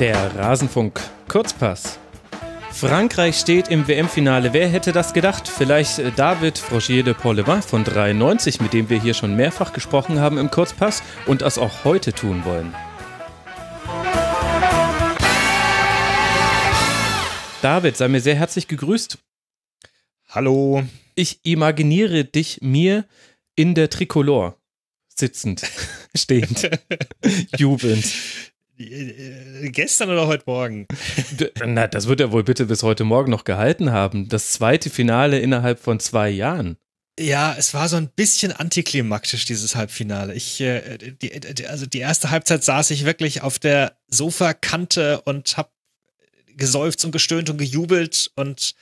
Der Rasenfunk Kurzpass. Frankreich steht im WM-Finale. Wer hätte das gedacht? Vielleicht äh, David Frogier de Paulevin von 93, mit dem wir hier schon mehrfach gesprochen haben im Kurzpass und das auch heute tun wollen. David, sei mir sehr herzlich gegrüßt. Hallo. Ich imaginiere dich mir in der Tricolor sitzend, stehend, jubelnd. Äh, äh, gestern oder heute Morgen? Na, das wird er wohl bitte bis heute Morgen noch gehalten haben. Das zweite Finale innerhalb von zwei Jahren. Ja, es war so ein bisschen antiklimaktisch, dieses Halbfinale. Ich, äh, die, die, also die erste Halbzeit saß ich wirklich auf der Sofakante und hab geseufzt und gestöhnt und gejubelt und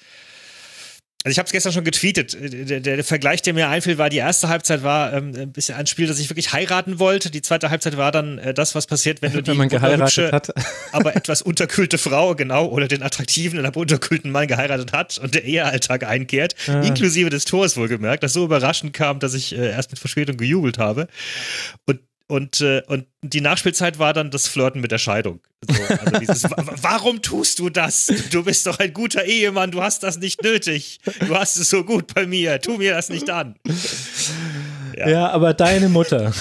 also ich habe es gestern schon getweetet. Äh, der, der, der Vergleich, der mir einfiel, war die erste Halbzeit war ähm, ein bisschen ein Spiel, das ich wirklich heiraten wollte. Die zweite Halbzeit war dann äh, das, was passiert, wenn du wenn die man geheiratet hat. aber etwas unterkühlte Frau, genau, oder den attraktiven, aber unterkühlten Mann geheiratet hat und der Ehealltag einkehrt, ah. inklusive des Tores wohlgemerkt, das so überraschend kam, dass ich äh, erst mit Verspätung gejubelt habe. Und und, äh, und die Nachspielzeit war dann das Flirten mit der Scheidung. So, also dieses, warum tust du das? Du bist doch ein guter Ehemann, du hast das nicht nötig. Du hast es so gut bei mir, tu mir das nicht an. Ja, ja aber deine Mutter.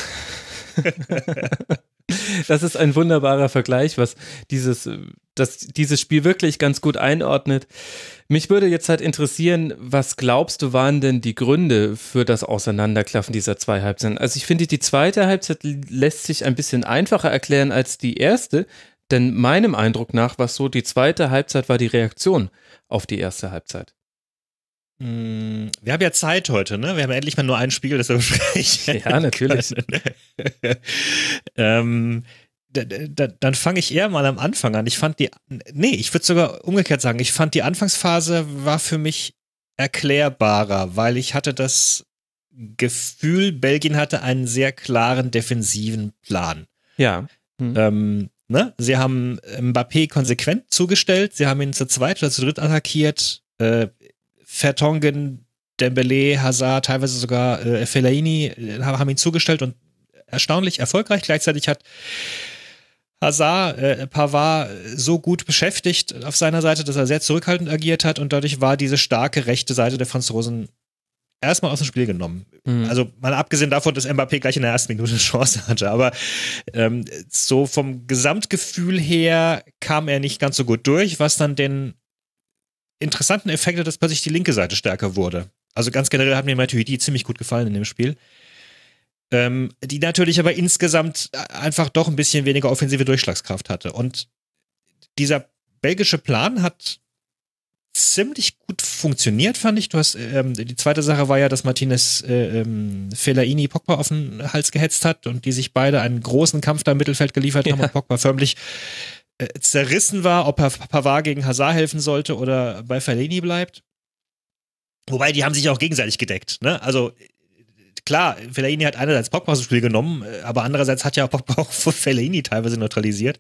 das ist ein wunderbarer Vergleich, was dieses, äh, das, dieses Spiel wirklich ganz gut einordnet. Mich würde jetzt halt interessieren, was glaubst du, waren denn die Gründe für das Auseinanderklaffen dieser zwei Halbzeiten? Also ich finde, die zweite Halbzeit lässt sich ein bisschen einfacher erklären als die erste, denn meinem Eindruck nach war es so, die zweite Halbzeit war die Reaktion auf die erste Halbzeit. Hm, wir haben ja Zeit heute, ne? Wir haben endlich mal nur ein Spiel, das wir besprechen. Ja, natürlich. Können. ähm, dann fange ich eher mal am Anfang an. Ich fand die, nee, ich würde sogar umgekehrt sagen, ich fand die Anfangsphase war für mich erklärbarer, weil ich hatte das Gefühl, Belgien hatte einen sehr klaren defensiven Plan. Ja. Hm. Ähm, ne? Sie haben Mbappé konsequent zugestellt, sie haben ihn zu zweit oder zu dritt attackiert. Äh, Vertongen, Dembele, Hazard, teilweise sogar äh, Fellaini äh, haben ihn zugestellt und erstaunlich erfolgreich. Gleichzeitig hat Hazard äh, Pavard so gut beschäftigt auf seiner Seite, dass er sehr zurückhaltend agiert hat und dadurch war diese starke rechte Seite der Franzosen erstmal aus dem Spiel genommen. Mhm. Also mal abgesehen davon, dass Mbappé gleich in der ersten Minute eine Chance hatte, aber ähm, so vom Gesamtgefühl her kam er nicht ganz so gut durch, was dann den interessanten Effekt hat, dass plötzlich die linke Seite stärker wurde. Also ganz generell hat mir Matuidi ziemlich gut gefallen in dem Spiel ähm, die natürlich aber insgesamt äh, einfach doch ein bisschen weniger offensive Durchschlagskraft hatte. Und dieser belgische Plan hat ziemlich gut funktioniert, fand ich. Du hast ähm, die zweite Sache war ja, dass Martinez äh, ähm, Fellaini Pogba auf den Hals gehetzt hat und die sich beide einen großen Kampf da im Mittelfeld geliefert ja. haben und Pogba förmlich äh, zerrissen war, ob er Pavard gegen Hazard helfen sollte oder bei Fellaini bleibt. Wobei die haben sich auch gegenseitig gedeckt. Ne? Also klar, Fellaini hat einerseits Pogba aus dem Spiel genommen, äh, aber andererseits hat ja auch Pogba auch Fellaini teilweise neutralisiert.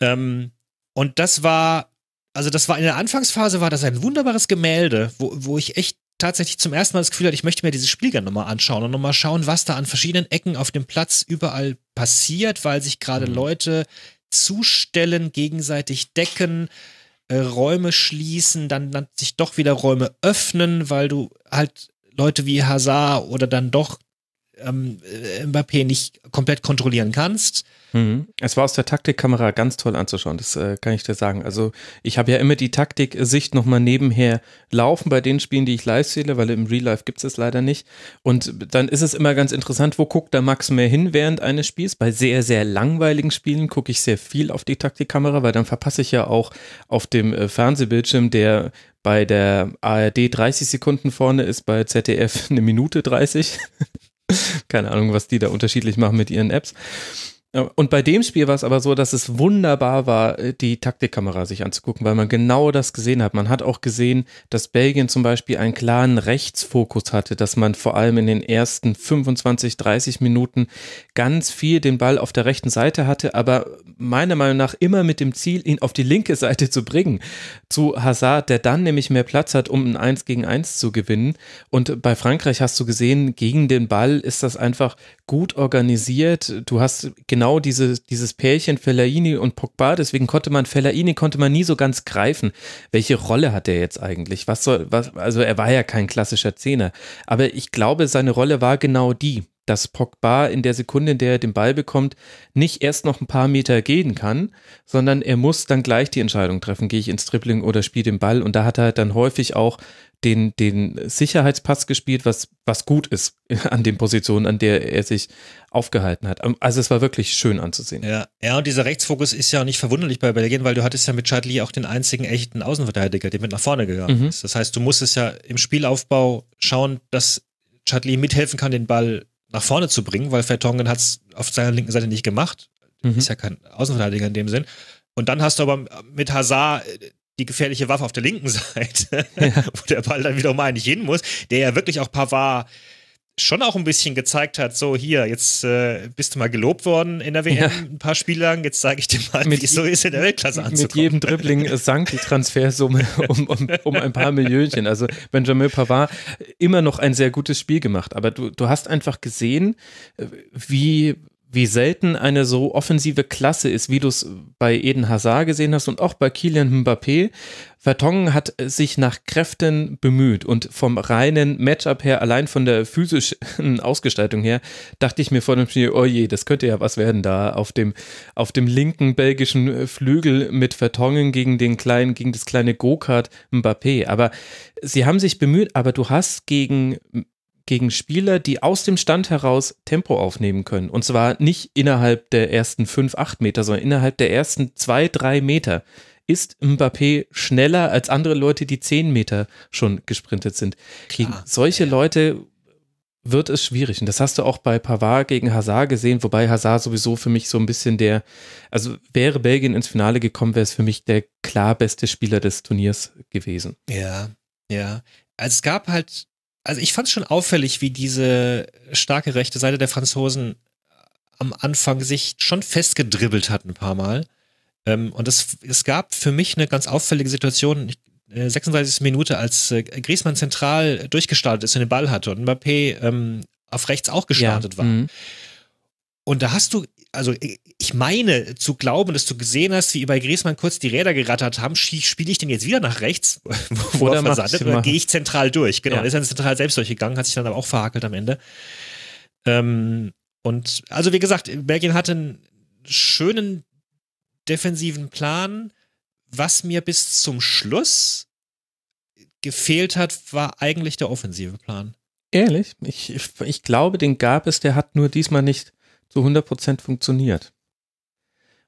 Ähm, und das war, also das war in der Anfangsphase war das ein wunderbares Gemälde, wo, wo ich echt tatsächlich zum ersten Mal das Gefühl hatte, ich möchte mir dieses Spiel gerne nochmal anschauen und nochmal schauen, was da an verschiedenen Ecken auf dem Platz überall passiert, weil sich gerade mhm. Leute zustellen, gegenseitig decken, äh, Räume schließen, dann, dann sich doch wieder Räume öffnen, weil du halt Leute wie Hazard oder dann doch ähm, äh, Mbappé nicht komplett kontrollieren kannst. Mhm. Es war aus der Taktikkamera ganz toll anzuschauen, das äh, kann ich dir sagen. Also ich habe ja immer die Taktik-Sicht nochmal nebenher laufen bei den Spielen, die ich live sehe, weil im Real Life gibt es es leider nicht. Und dann ist es immer ganz interessant, wo guckt da Max mehr hin während eines Spiels. Bei sehr, sehr langweiligen Spielen gucke ich sehr viel auf die Taktikkamera, weil dann verpasse ich ja auch auf dem äh, Fernsehbildschirm, der bei der ARD 30 Sekunden vorne ist, bei ZDF eine Minute 30. Keine Ahnung, was die da unterschiedlich machen mit ihren Apps. Und bei dem Spiel war es aber so, dass es wunderbar war, die Taktikkamera sich anzugucken, weil man genau das gesehen hat. Man hat auch gesehen, dass Belgien zum Beispiel einen klaren Rechtsfokus hatte, dass man vor allem in den ersten 25, 30 Minuten ganz viel den Ball auf der rechten Seite hatte, aber meiner Meinung nach immer mit dem Ziel, ihn auf die linke Seite zu bringen, zu Hazard, der dann nämlich mehr Platz hat, um ein 1 gegen 1 zu gewinnen. Und bei Frankreich hast du gesehen, gegen den Ball ist das einfach gut organisiert. Du hast genau genau diese, dieses Pärchen Fellaini und Pogba, deswegen konnte man Fellaini konnte man nie so ganz greifen. Welche Rolle hat er jetzt eigentlich? Was soll, was, also er war ja kein klassischer Zehner, aber ich glaube, seine Rolle war genau die, dass Pogba in der Sekunde, in der er den Ball bekommt, nicht erst noch ein paar Meter gehen kann, sondern er muss dann gleich die Entscheidung treffen, gehe ich ins Dribbling oder spiele den Ball. Und da hat er dann häufig auch den, den Sicherheitspass gespielt, was, was gut ist an den Positionen, an der er sich aufgehalten hat. Ähm, also es war wirklich schön anzusehen. Ja, ja und dieser Rechtsfokus ist ja auch nicht verwunderlich bei Belgien, weil du hattest ja mit Chadli auch den einzigen echten Außenverteidiger, der mit nach vorne gegangen mhm. ist. Das heißt, du musstest ja im Spielaufbau schauen, dass Chadli mithelfen kann, den Ball nach vorne zu bringen, weil Vertongen hat es auf seiner linken Seite nicht gemacht. Mhm. Ist ja kein Außenverteidiger in dem Sinn. Und dann hast du aber mit Hazard äh, die gefährliche Waffe auf der linken Seite, ja. wo der Ball dann wieder mal eigentlich hin muss, der ja wirklich auch Pavard schon auch ein bisschen gezeigt hat, so hier, jetzt äh, bist du mal gelobt worden in der WM ja. ein paar Spiele lang, jetzt zeige ich dir mal, wie es so ist, in der Weltklasse anzukommen. Mit jedem Dribbling äh, sank die Transfersumme um, um, um, ein paar Millionchen. Also Benjamin Pavard äh, immer noch ein sehr gutes Spiel gemacht, aber du, du hast einfach gesehen, äh, wie wie selten eine so offensive Klasse ist, wie du es bei Eden Hazard gesehen hast und auch bei Kylian Mbappé. Vertongen hat sich nach Kräften bemüht und vom reinen Matchup her, allein von der physischen Ausgestaltung her, dachte ich mir vor dem Spiel, oh je, das könnte ja was werden da auf dem, auf dem linken belgischen Flügel mit Vertongen gegen den kleinen, gegen das kleine Go-Kart Mbappé. Aber sie haben sich bemüht, aber du hast gegen gegen Spieler, die aus dem Stand heraus Tempo aufnehmen können. Und zwar nicht innerhalb der ersten 5, 8 Meter, sondern innerhalb der ersten 2, 3 Meter ist Mbappé schneller als andere Leute, die 10 Meter schon gesprintet sind. Gegen Klar, ah, solche ja. Leute wird es schwierig. Und das hast du auch bei Pavard gegen Hazard gesehen, wobei Hazard sowieso für mich so ein bisschen der, also wäre Belgien ins Finale gekommen, wäre es für mich der klar beste Spieler des Turniers gewesen. Ja, ja. Also es gab halt also ich fand es schon auffällig, wie diese starke rechte Seite der Franzosen äh, am Anfang sich schon festgedribbelt hat ein paar Mal. Ähm, und es, es gab für mich eine ganz auffällige Situation, ich, äh, 36. Minute, als äh, Griezmann zentral durchgestartet ist und den Ball hatte und Mbappé ähm, auf rechts auch gestartet ja. war. Mhm. Und da hast du also äh, ich meine zu glauben, dass du gesehen hast, wie bei Griesmann kurz die Räder gerattert haben, spiele ich den jetzt wieder nach rechts, wo oder er versandet, oder gehe ich zentral durch? Genau, ja. ist dann zentral selbst durchgegangen, hat sich dann aber auch verhakelt am Ende. Ähm, und also wie gesagt, Belgien hatte einen schönen defensiven Plan. Was mir bis zum Schluss gefehlt hat, war eigentlich der offensive Plan. Ehrlich? Ich, ich glaube, den gab es, der hat nur diesmal nicht zu 100% funktioniert.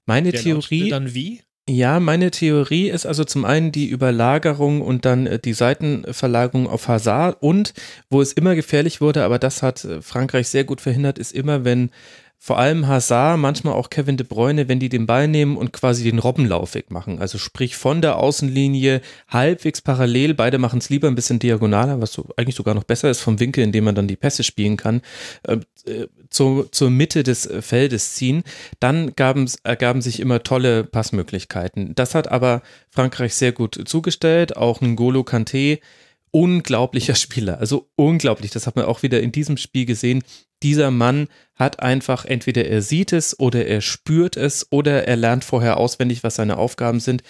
Meine Der Theorie. Dann wie? Ja, meine Theorie ist also zum einen die Überlagerung und dann äh, die Seitenverlagerung auf Hazard und wo es immer gefährlich wurde, aber das hat äh, Frankreich sehr gut verhindert, ist immer, wenn vor allem Hazard, manchmal auch Kevin De Bruyne, wenn die den Ball nehmen und quasi den Robbenlaufweg machen. Also sprich von der Außenlinie halbwegs parallel. Beide machen es lieber ein bisschen diagonaler, was so eigentlich sogar noch besser ist vom Winkel, in dem man dann die Pässe spielen kann, äh, äh zur, zur Mitte des äh, Feldes ziehen. Dann ergaben sich immer tolle Passmöglichkeiten. Das hat aber Frankreich sehr gut zugestellt. Auch ein Golo Kanté, unglaublicher Spieler. Also unglaublich. Das hat man auch wieder in diesem Spiel gesehen dieser Mann hat einfach entweder er sieht es oder er spürt es oder er lernt vorher auswendig, was seine Aufgaben sind,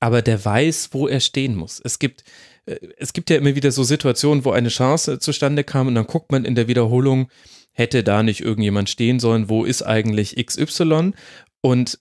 aber der weiß, wo er stehen muss. Es gibt äh, es gibt ja immer wieder so Situationen, wo eine Chance zustande kam und dann guckt man in der Wiederholung, hätte da nicht irgendjemand stehen sollen, wo ist eigentlich XY und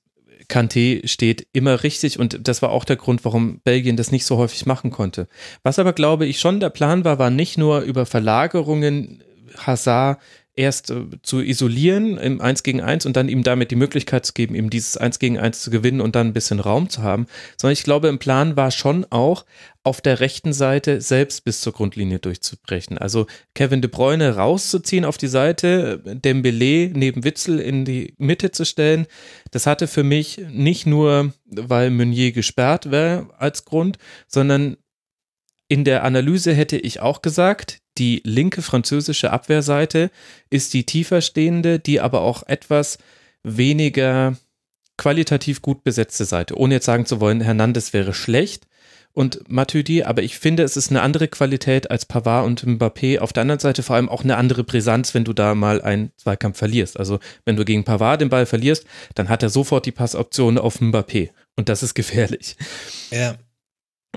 Kanté steht immer richtig und das war auch der Grund, warum Belgien das nicht so häufig machen konnte. Was aber, glaube ich, schon der Plan war, war nicht nur über Verlagerungen Hazard erst äh, zu isolieren im 1 gegen 1 und dann ihm damit die Möglichkeit zu geben, ihm dieses 1 gegen 1 zu gewinnen und dann ein bisschen Raum zu haben, sondern ich glaube, im Plan war schon auch, auf der rechten Seite selbst bis zur Grundlinie durchzubrechen. Also Kevin De Bruyne rauszuziehen auf die Seite, Dembele neben Witzel in die Mitte zu stellen, das hatte für mich nicht nur, weil Meunier gesperrt wäre als Grund, sondern in der Analyse hätte ich auch gesagt, die linke französische Abwehrseite ist die tiefer stehende, die aber auch etwas weniger qualitativ gut besetzte Seite. Ohne jetzt sagen zu wollen, Hernandez wäre schlecht und Matuidi, aber ich finde, es ist eine andere Qualität als Pavard und Mbappé. Auf der anderen Seite vor allem auch eine andere Brisanz, wenn du da mal einen Zweikampf verlierst. Also wenn du gegen Pavard den Ball verlierst, dann hat er sofort die Passoption auf Mbappé und das ist gefährlich. Ja.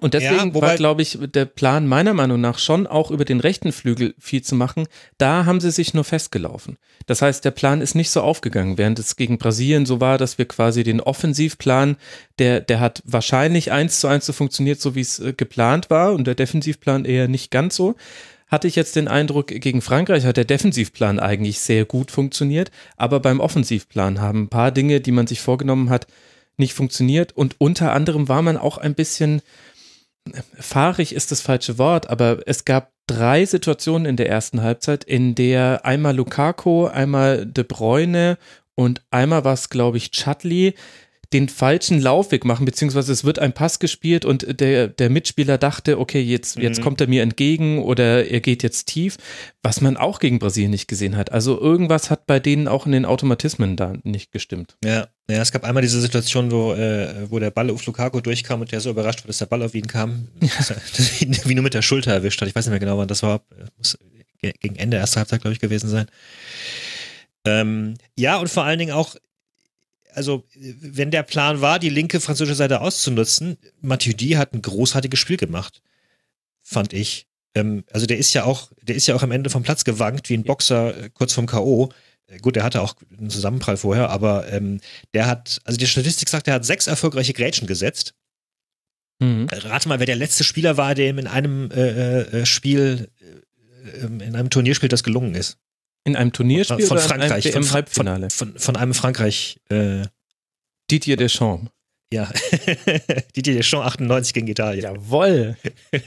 Und deswegen ja, war, glaube ich, der Plan meiner Meinung nach schon auch über den rechten Flügel viel zu machen. Da haben sie sich nur festgelaufen. Das heißt, der Plan ist nicht so aufgegangen, während es gegen Brasilien so war, dass wir quasi den Offensivplan, der, der hat wahrscheinlich eins zu eins so funktioniert, so wie es äh, geplant war, und der Defensivplan eher nicht ganz so hatte ich jetzt den Eindruck, gegen Frankreich hat der Defensivplan eigentlich sehr gut funktioniert, aber beim Offensivplan haben ein paar Dinge, die man sich vorgenommen hat, nicht funktioniert. Und unter anderem war man auch ein bisschen fahrig ist das falsche Wort, aber es gab drei Situationen in der ersten Halbzeit, in der einmal Lukaku, einmal De Bruyne und einmal war es, glaube ich, Chatli den falschen Laufweg machen, beziehungsweise es wird ein Pass gespielt und der, der Mitspieler dachte, okay, jetzt, jetzt mhm. kommt er mir entgegen oder er geht jetzt tief, was man auch gegen Brasilien nicht gesehen hat. Also irgendwas hat bei denen auch in den Automatismen da nicht gestimmt. Ja, naja, es gab einmal diese Situation, wo, äh, wo der Ball auf Lukaku durchkam und der so überrascht war, dass der Ball auf ihn kam, dass er ihn wie nur mit der Schulter erwischt hat. Ich weiß nicht mehr genau, wann das war. Muss gegen Ende erster Halbzeit, glaube ich, gewesen sein. Ähm, ja, und vor allen Dingen auch, also, wenn der Plan war, die linke französische Seite auszunutzen, Matuidi hat ein großartiges Spiel gemacht, fand ich. Ähm, also, der ist ja auch, der ist ja auch am Ende vom Platz gewankt, wie ein Boxer äh, kurz vom K.O. Äh, gut, der hatte auch einen Zusammenprall vorher, aber ähm, der hat, also die Statistik sagt, der hat sechs erfolgreiche Grätschen gesetzt. Mhm. Äh, rate mal, wer der letzte Spieler war, dem in einem äh, äh Spiel, äh, ähm, in einem Turnierspiel das gelungen ist. In einem Turnierspiel von, von Frankreich, im von, Halbfinale. Von, von, von, einem Frankreich. Äh, Didier Deschamps. Ja, Didier Deschamps 98 gegen Italien. Jawoll.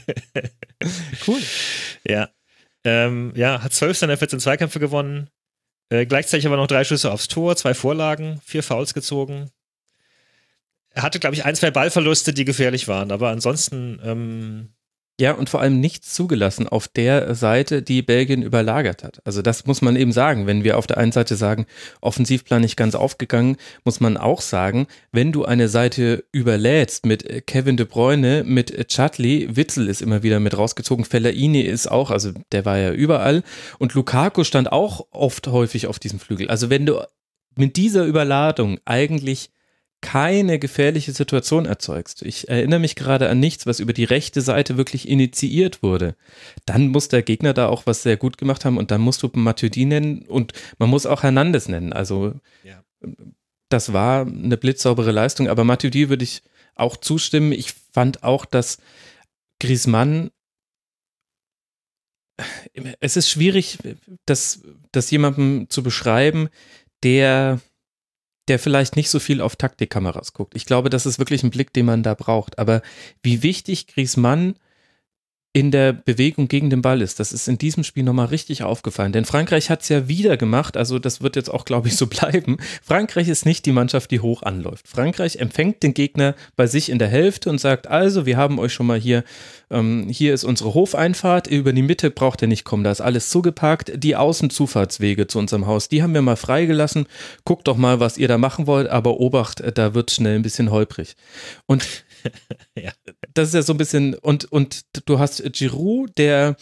cool. Ja. Ähm, ja, hat 12 seiner 14 Zweikämpfe gewonnen, äh, gleichzeitig aber noch drei Schüsse aufs Tor, zwei Vorlagen, vier Fouls gezogen. Er hatte, glaube ich, ein, zwei Ballverluste, die gefährlich waren, aber ansonsten ähm, ja, und vor allem nichts zugelassen auf der Seite, die Belgien überlagert hat. Also das muss man eben sagen. Wenn wir auf der einen Seite sagen, Offensivplan nicht ganz aufgegangen, muss man auch sagen, wenn du eine Seite überlädst mit Kevin De Bruyne, mit Chatli, Witzel ist immer wieder mit rausgezogen, Fellaini ist auch, also der war ja überall und Lukaku stand auch oft häufig auf diesem Flügel. Also wenn du mit dieser Überladung eigentlich keine gefährliche Situation erzeugst, ich erinnere mich gerade an nichts, was über die rechte Seite wirklich initiiert wurde, dann muss der Gegner da auch was sehr gut gemacht haben und dann musst du Matuidi nennen und man muss auch Hernandez nennen. Also ja. das war eine blitzsaubere Leistung, aber Matuidi würde ich auch zustimmen. Ich fand auch, dass Griezmann es ist schwierig, das, das jemandem zu beschreiben, der der vielleicht nicht so viel auf Taktikkameras guckt. Ich glaube, das ist wirklich ein Blick, den man da braucht. Aber wie wichtig Griezmann in der Bewegung gegen den Ball ist. Das ist in diesem Spiel nochmal richtig aufgefallen. Denn Frankreich hat es ja wieder gemacht, also das wird jetzt auch, glaube ich, so bleiben. Frankreich ist nicht die Mannschaft, die hoch anläuft. Frankreich empfängt den Gegner bei sich in der Hälfte und sagt, also, wir haben euch schon mal hier, ähm, hier ist unsere Hofeinfahrt, über die Mitte braucht ihr nicht kommen, da ist alles zugeparkt. Die Außenzufahrtswege zu unserem Haus, die haben wir mal freigelassen. Guckt doch mal, was ihr da machen wollt, aber Obacht, da wird schnell ein bisschen holprig. Und ja. Das ist ja so ein bisschen, und, und du hast Giroud, der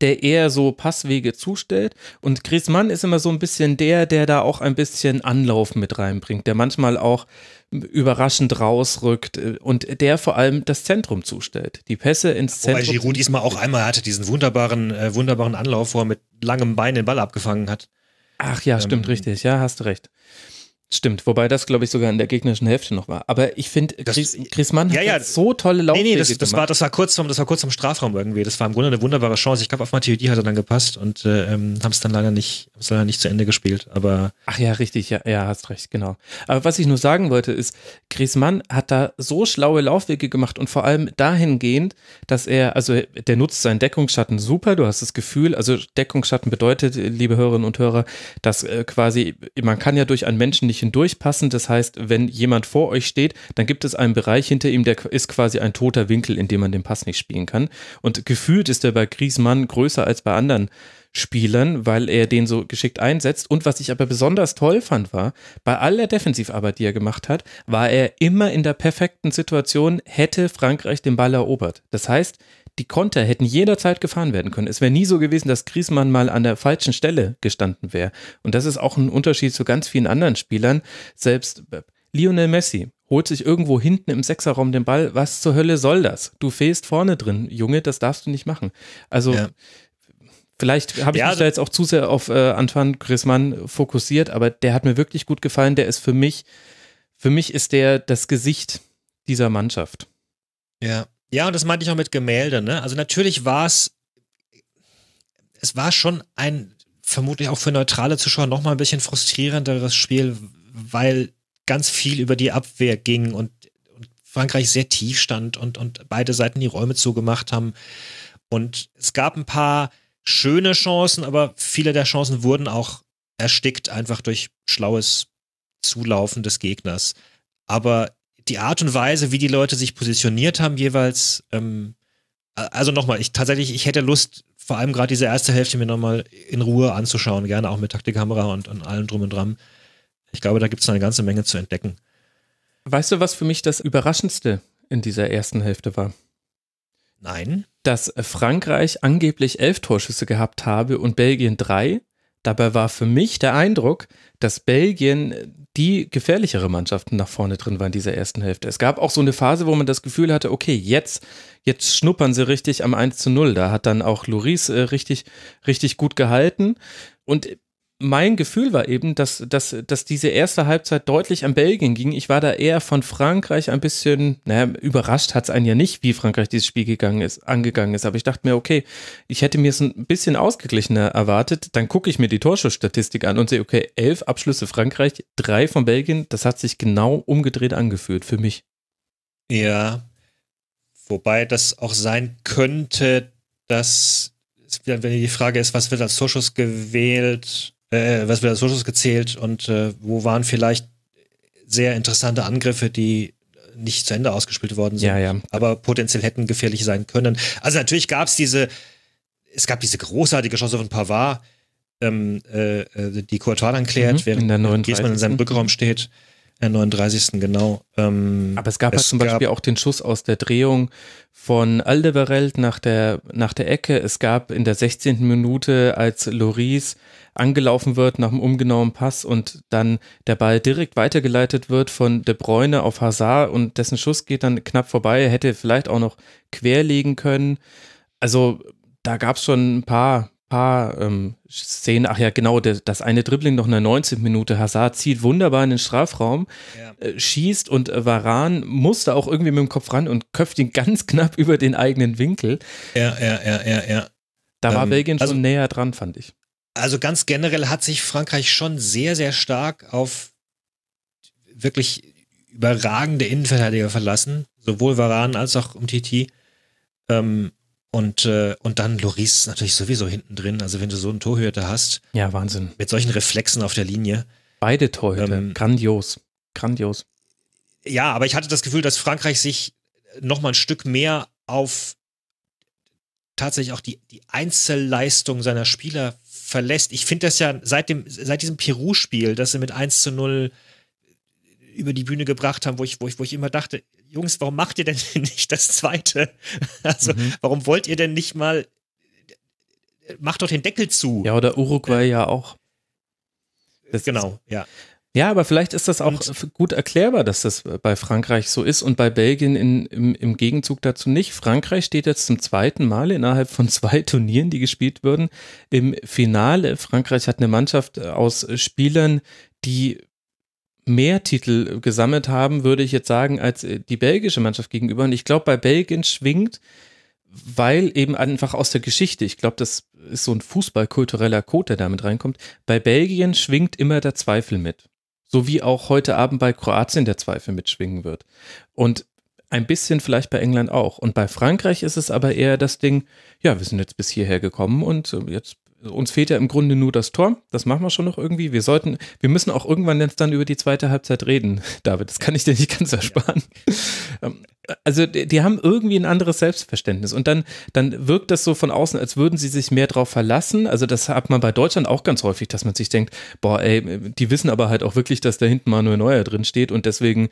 der eher so Passwege zustellt. Und Griezmann ist immer so ein bisschen der, der da auch ein bisschen Anlauf mit reinbringt, der manchmal auch überraschend rausrückt äh, und der vor allem das Zentrum zustellt. Die Pässe ins Zentrum. Weil Giroud diesmal auch einmal hatte diesen wunderbaren, äh, wunderbaren Anlauf, wo er mit langem Bein den Ball abgefangen hat. Ach ja, ähm, stimmt, richtig. Ja, hast du recht. Stimmt, wobei das, glaube ich, sogar in der gegnerischen Hälfte noch war. Aber ich finde, Chris, Chris Mann ja, hat ja, halt so tolle Laufwege Nee, nee, das, das war, das, war kurz vom, das war kurz vom Strafraum irgendwie. Das war im Grunde eine wunderbare Chance. Ich glaube, auf Mathieu die hat er dann gepasst und äh, ähm, haben es dann leider nicht, leider nicht zu Ende gespielt. Aber Ach ja, richtig, ja, ja, hast recht, genau. Aber was ich nur sagen wollte, ist, Chris Mann hat da so schlaue Laufwege gemacht und vor allem dahingehend, dass er, also der nutzt seinen Deckungsschatten super, du hast das Gefühl, also Deckungsschatten bedeutet, liebe Hörerinnen und Hörer, dass äh, quasi, man kann ja durch einen Menschen nicht nicht hindurchpassen. Das heißt, wenn jemand vor euch steht, dann gibt es einen Bereich hinter ihm, der ist quasi ein toter Winkel, in dem man den Pass nicht spielen kann. Und gefühlt ist er bei Griezmann größer als bei anderen Spielern, weil er den so geschickt einsetzt. Und was ich aber besonders toll fand, war, bei aller Defensivarbeit, die er gemacht hat, war er immer in der perfekten Situation, hätte Frankreich den Ball erobert. Das heißt, die Konter hätten jederzeit gefahren werden können. Es wäre nie so gewesen, dass Griesmann mal an der falschen Stelle gestanden wäre. Und das ist auch ein Unterschied zu ganz vielen anderen Spielern. Selbst äh, Lionel Messi holt sich irgendwo hinten im Sechserraum den Ball. Was zur Hölle soll das? Du fehlst vorne drin, Junge, das darfst du nicht machen. Also ja. Vielleicht habe ich ja, mich also da jetzt auch zu sehr auf äh, Antoine Griezmann fokussiert, aber der hat mir wirklich gut gefallen. Der ist für mich, für mich ist der das Gesicht dieser Mannschaft. Ja, ja, und das meinte ich auch mit Gemälde, ne? Also natürlich war es, es war schon ein, vermutlich auch für neutrale Zuschauer nochmal ein bisschen frustrierenderes Spiel, weil ganz viel über die Abwehr ging und, und Frankreich sehr tief stand und, und beide Seiten die Räume zugemacht haben. Und es gab ein paar schöne Chancen, aber viele der Chancen wurden auch erstickt, einfach durch schlaues Zulaufen des Gegners. Aber die Art und Weise, wie die Leute sich positioniert haben, jeweils, ähm, also nochmal, ich tatsächlich, ich hätte Lust, vor allem gerade diese erste Hälfte mir nochmal in Ruhe anzuschauen, gerne auch mit Taktikkamera und, und allem drum und dran. Ich glaube, da gibt es eine ganze Menge zu entdecken. Weißt du, was für mich das Überraschendste in dieser ersten Hälfte war? Nein. Dass Frankreich angeblich elf Torschüsse gehabt habe und Belgien drei Dabei war für mich der Eindruck, dass Belgien die gefährlichere Mannschaften nach vorne drin war in dieser ersten Hälfte. Es gab auch so eine Phase, wo man das Gefühl hatte, okay, jetzt, jetzt schnuppern sie richtig am 1 zu 0. Da hat dann auch Loris äh, richtig, richtig gut gehalten. Und mein Gefühl war eben, dass, dass, dass diese erste Halbzeit deutlich an Belgien ging. Ich war da eher von Frankreich ein bisschen, naja, überrascht hat es einen ja nicht, wie Frankreich dieses Spiel gegangen ist, angegangen ist. Aber ich dachte mir, okay, ich hätte mir es ein bisschen ausgeglichener erwartet. Dann gucke ich mir die Torschussstatistik an und sehe, okay, elf Abschlüsse Frankreich, drei von Belgien. Das hat sich genau umgedreht angefühlt für mich. Ja, wobei das auch sein könnte, dass wenn die Frage ist, was wird als Torschuss gewählt, äh, was wir als Torschuss gezählt und äh, wo waren vielleicht sehr interessante Angriffe, die nicht zu Ende ausgespielt worden sind, ja, ja. aber potenziell hätten gefährlich sein können. Also natürlich gab es diese, es gab diese großartige Chance von Pavard, ähm, äh, äh die Courtois erklärt, mhm, während Griezmann in seinem Rückraum steht. 39. genau. Ähm, aber es gab halt es halt zum gab Beispiel auch den Schuss aus der Drehung von Aldebarelt nach der, nach der Ecke. Es gab in der 16. Minute, als Loris angelaufen wird nach einem ungenauen Pass und dann der Ball direkt weitergeleitet wird von De Bruyne auf Hazard und dessen Schuss geht dann knapp vorbei. Er hätte vielleicht auch noch querlegen können. Also da gab es schon ein paar, paar ähm, Szenen. Ach ja, genau, das eine Dribbling noch in der 90. Minute. Hazard zieht wunderbar in den Strafraum, ja. äh, schießt und äh, Varan musste auch irgendwie mit dem Kopf ran und köpft ihn ganz knapp über den eigenen Winkel. Ja, ja, ja, ja, ja. Da ähm, war Belgien schon also, näher dran, fand ich also ganz generell hat sich Frankreich schon sehr, sehr stark auf wirklich überragende Innenverteidiger verlassen, sowohl Varane als auch Umtiti. Ähm, und, äh, und dann Loris natürlich sowieso hinten drin. Also wenn du so einen Torhüter hast. Ja, Wahnsinn. Mit solchen Reflexen auf der Linie. Beide Torhüter, ähm, grandios. Grandios. Ja, aber ich hatte das Gefühl, dass Frankreich sich noch mal ein Stück mehr auf tatsächlich auch die, die Einzelleistung seiner Spieler verlässt. Ich finde das ja seit, dem, seit diesem Peru-Spiel, das sie mit 1 zu 0 über die Bühne gebracht haben, wo ich, wo ich, wo ich immer dachte, Jungs, warum macht ihr denn nicht das zweite? Also, mhm. warum wollt ihr denn nicht mal, macht doch den Deckel zu. Ja, oder Uruguay äh, ja auch. Das genau, ist, ja. Ja, aber vielleicht ist das auch und, gut erklärbar, dass das äh, bei Frankreich so ist und bei Belgien in, im, im, Gegenzug dazu nicht. Frankreich steht jetzt zum zweiten Mal innerhalb von zwei Turnieren, die gespielt wurden, im Finale. Frankreich hat eine Mannschaft äh, aus äh, Spielern, die mehr Titel gesammelt haben, würde ich jetzt sagen, als die belgische Mannschaft gegenüber. Und ich glaube, bei Belgien schwingt weil eben einfach aus der Geschichte, ich glaube, das ist so ein fußballkultureller Code, der damit reinkommt, bei Belgien schwingt immer der Zweifel mit so wie auch heute Abend bei Kroatien der Zweifel mitschwingen wird. Und ein bisschen vielleicht bei England auch. Und bei Frankreich ist es aber eher das Ding, ja, wir sind jetzt bis hierher gekommen und äh, jetzt uns fehlt ja im Grunde nur das Tor. Das machen wir schon noch irgendwie. Wir sollten, wir müssen auch irgendwann jetzt dann über die zweite Halbzeit reden, David. Das kann ich dir nicht ganz ersparen. Ja. Ähm, also die, die, haben irgendwie ein anderes Selbstverständnis und dann, dann wirkt das so von außen, als würden sie sich mehr drauf verlassen. Also das hat man bei Deutschland auch ganz häufig, dass man sich denkt, boah, ey, die wissen aber halt auch wirklich, dass da hinten Manuel Neuer drin steht und deswegen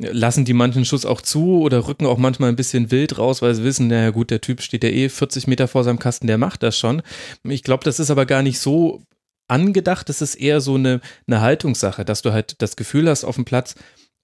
lassen die manchen Schuss auch zu oder rücken auch manchmal ein bisschen wild raus, weil sie wissen, naja gut, der Typ steht ja eh 40 Meter vor seinem Kasten, der macht das schon. Ich glaube, das ist aber gar nicht so angedacht, das ist eher so eine, eine Haltungssache, dass du halt das Gefühl hast auf dem Platz,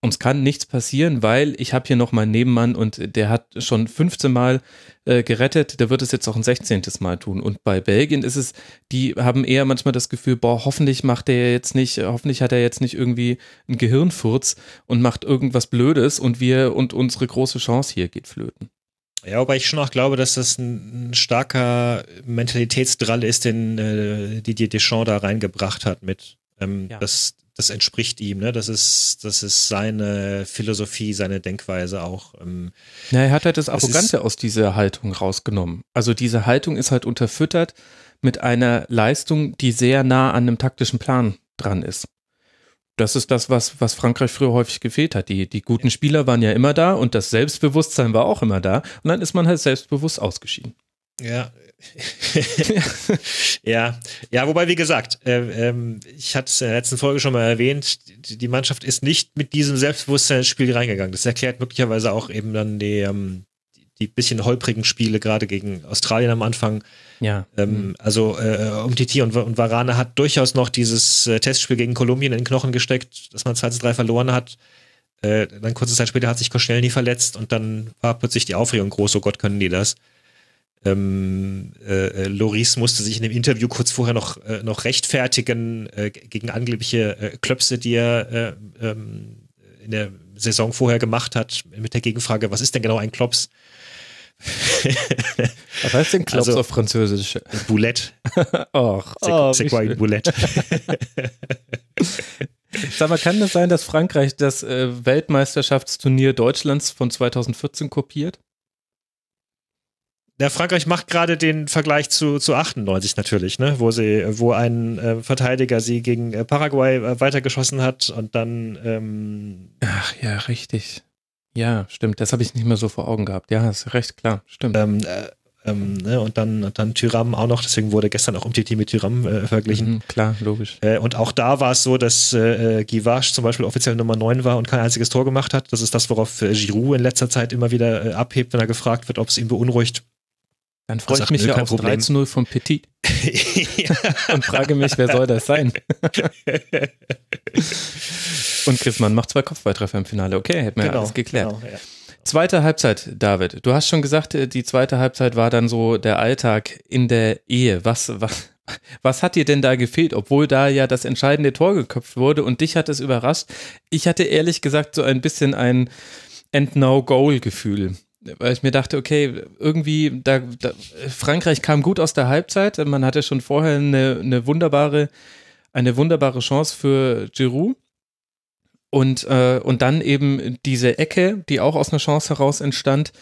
uns kann nichts passieren, weil ich habe hier noch meinen Nebenmann und der hat schon 15 Mal äh, gerettet, der wird es jetzt auch ein 16. Mal tun. Und bei Belgien ist es, die haben eher manchmal das Gefühl, boah, hoffentlich macht der jetzt nicht, hoffentlich hat er jetzt nicht irgendwie einen Gehirnfurz und macht irgendwas Blödes und wir und unsere große Chance hier geht flöten. Ja, aber ich schon auch glaube, dass das ein, starker Mentalitätsdrall ist, den äh, Didier Deschamps da reingebracht hat mit ähm, ja. das, das entspricht ihm, ne? Das ist, das ist seine Philosophie, seine Denkweise auch. Ähm, Na, er hat halt das Arrogante aus dieser Haltung rausgenommen. Also diese Haltung ist halt unterfüttert mit einer Leistung, die sehr nah an einem taktischen Plan dran ist. Das ist das, was, was Frankreich früher häufig gefehlt hat. Die, die guten Spieler waren ja immer da und das Selbstbewusstsein war auch immer da. Und dann ist man halt selbstbewusst ausgeschieden. Ja, ja, ja, wobei, wie gesagt, äh, ähm, ich hatte es in der letzten Folge schon mal erwähnt, die Mannschaft ist nicht mit diesem Selbstbewusstsein ins Spiel reingegangen. Das erklärt möglicherweise auch eben dann die, ähm, die bisschen holprigen Spiele, gerade gegen Australien am Anfang. Ja. Ähm, mhm. Also äh, Umtiti und, und Varane hat durchaus noch dieses äh, Testspiel gegen Kolumbien in den Knochen gesteckt, dass man 2 3 verloren hat. Äh, dann kurze Zeit später hat sich Koschnell nie verletzt und dann war plötzlich die Aufregung groß, oh Gott, können die das. Ähm, äh, äh, Loris musste sich in dem Interview kurz vorher noch, äh, noch rechtfertigen äh, gegen angebliche äh, Klöpse, die er äh, ähm, in der Saison vorher gemacht hat, mit der Gegenfrage, was ist denn genau ein Klops? was heißt denn Klops also, auf Französisch? Boulette. Och, oh, C'est Boulette? Sag mal, kann es das sein, dass Frankreich das äh, Weltmeisterschaftsturnier Deutschlands von 2014 kopiert? Ja, Frankreich macht gerade den Vergleich zu, zu 98 natürlich, ne? wo, sie, wo ein äh, Verteidiger sie gegen äh, Paraguay äh, weitergeschossen hat und dann. Ähm Ach ja, richtig. Ja, stimmt. Das habe ich nicht mehr so vor Augen gehabt. Ja, ist recht klar. Stimmt. Ähm, äh, ähm, ne, und dann, und dann Tyram auch noch, deswegen wurde gestern auch Umtiti mit Tyram äh, verglichen. Mhm, klar, logisch. Äh, und auch da war es so, dass äh, äh Givash zum Beispiel offiziell Nummer 9 war und kein einziges Tor gemacht hat. Das ist das, worauf äh, Giroud in letzter Zeit immer wieder äh, abhebt, wenn er gefragt wird, ob es ihn beunruhigt, dann freue ich mich ja auf 3 zu 0 von Petit. und frage mich, wer soll das sein? und Griffmann macht zwei Kopfballtreffer im Finale. Okay, hätten wir genau, ja alles geklärt. Genau, ja. Zweite Halbzeit, David. Du hast schon gesagt, äh, die zweite Halbzeit war dann so der Alltag in der Ehe. Was, was, was hat dir denn da gefehlt, obwohl da ja das entscheidende Tor geköpft wurde und dich hat es überrascht? Ich hatte ehrlich gesagt so ein bisschen ein End-No-Goal-Gefühl weil ich mir dachte, okay, irgendwie, da, da, Frankreich kam gut aus der Halbzeit. Man hatte schon vorher eine, eine wunderbare, eine wunderbare Chance für Giroud. Und, äh, und dann eben diese Ecke, die auch aus einer Chance heraus entstand.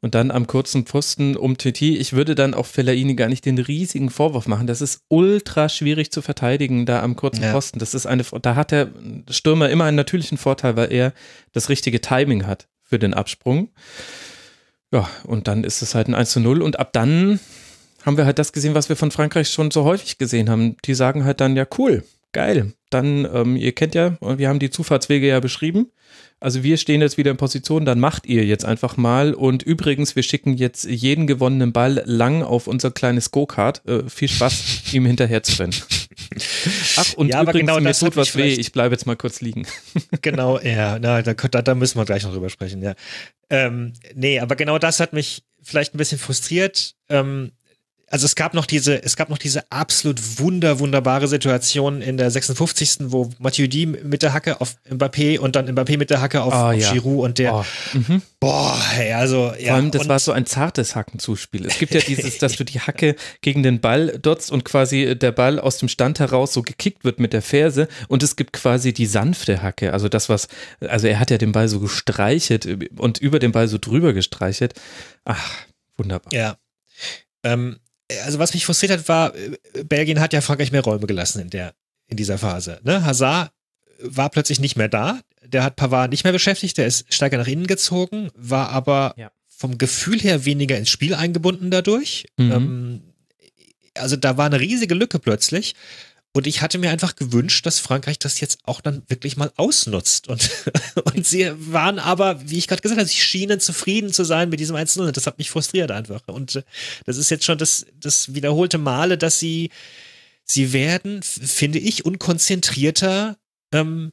Und dann am kurzen Pfosten um Titi. Ich würde dann auch Fellaini gar nicht den riesigen Vorwurf machen. Das ist ultra schwierig zu verteidigen, da am kurzen ja. Pfosten. Das ist eine, da hat der Stürmer immer einen natürlichen Vorteil, weil er das richtige Timing hat für den Absprung. Ja, und dann ist es halt ein 1 zu 0 und ab dann haben wir halt das gesehen, was wir von Frankreich schon so häufig gesehen haben. Die sagen halt dann, ja, cool, geil. Dann, ähm, ihr kennt ja, wir haben die Zufahrtswege ja beschrieben. Also wir stehen jetzt wieder in Position, dann macht ihr jetzt einfach mal. Und übrigens, wir schicken jetzt jeden gewonnenen Ball lang auf unser kleines Go-Kart. Äh, viel Spaß, ihm hinterher zu rennen. Ach, und ja, übrigens, aber genau mir tut was weh, ich bleibe jetzt mal kurz liegen. genau, ja, na, da, da, müssen wir gleich noch drüber sprechen, ja. Ähm, nee, aber genau das hat mich vielleicht ein bisschen frustriert. Ähm, also es gab noch diese, es gab noch diese absolut wunder, wunderbare Situation in der 56. wo Mathieu D mit der Hacke auf Mbappé und dann Mbappé mit der Hacke auf, oh, auf ja. Giroud und der, oh. mhm. boah, hey, also, ja. Vor allem, das und war so ein zartes Hackenzuspiel. Es gibt ja dieses, dass du die Hacke gegen den Ball dotzt und quasi äh, der Ball aus dem Stand heraus so gekickt wird mit der Ferse und es gibt quasi die sanfte Hacke. Also das, was, also er hat ja den Ball so gestreichelt äh, und über den Ball so drüber gestreichelt. Ach, wunderbar. Ja. Ähm, äh, also was mich frustriert hat, war, äh, Belgien hat ja Frankreich mehr Räume gelassen in der, in dieser Phase. Ne? Hazard äh, war plötzlich nicht mehr da. Der hat Pavard nicht mehr beschäftigt. Der ist stärker nach innen gezogen, war aber ja. vom Gefühl her weniger ins Spiel eingebunden dadurch. Mhm. Ähm, also da war eine riesige Lücke plötzlich. Und ich hatte mir einfach gewünscht, dass Frankreich das jetzt auch dann wirklich mal ausnutzt. Und, und sie waren aber, wie ich gerade gesagt habe, sie schienen zufrieden zu sein mit diesem 1-0. Das hat mich frustriert einfach. Und äh, das ist jetzt schon das, das wiederholte Male, dass sie, sie werden, finde ich, unkonzentrierter ähm,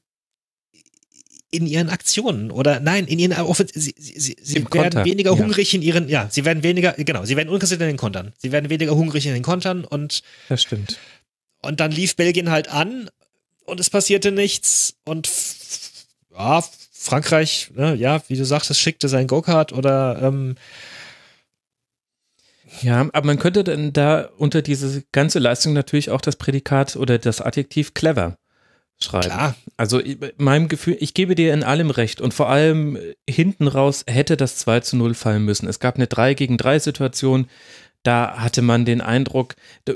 in ihren Aktionen oder nein, in ihren Offen sie, sie, sie werden Konter. weniger ja. hungrig in ihren, ja, sie werden weniger, genau, sie werden unkonzentriert in den Kontern. Sie werden weniger hungrig in den Kontern und. Das stimmt. Und dann lief Belgien halt an und es passierte nichts. Und ja, Frankreich, ne, ja, wie du sagst, es schickte sein Go-Kart oder ähm, ja, aber man könnte dann da unter diese ganze Leistung natürlich auch das Prädikat oder das Adjektiv clever schreiben. Klar. Also meinem Gefühl, ich gebe dir in allem recht und vor allem äh, hinten raus hätte das 2 zu 0 fallen müssen. Es gab eine 3 gegen 3 Situation, da hatte man den Eindruck, du,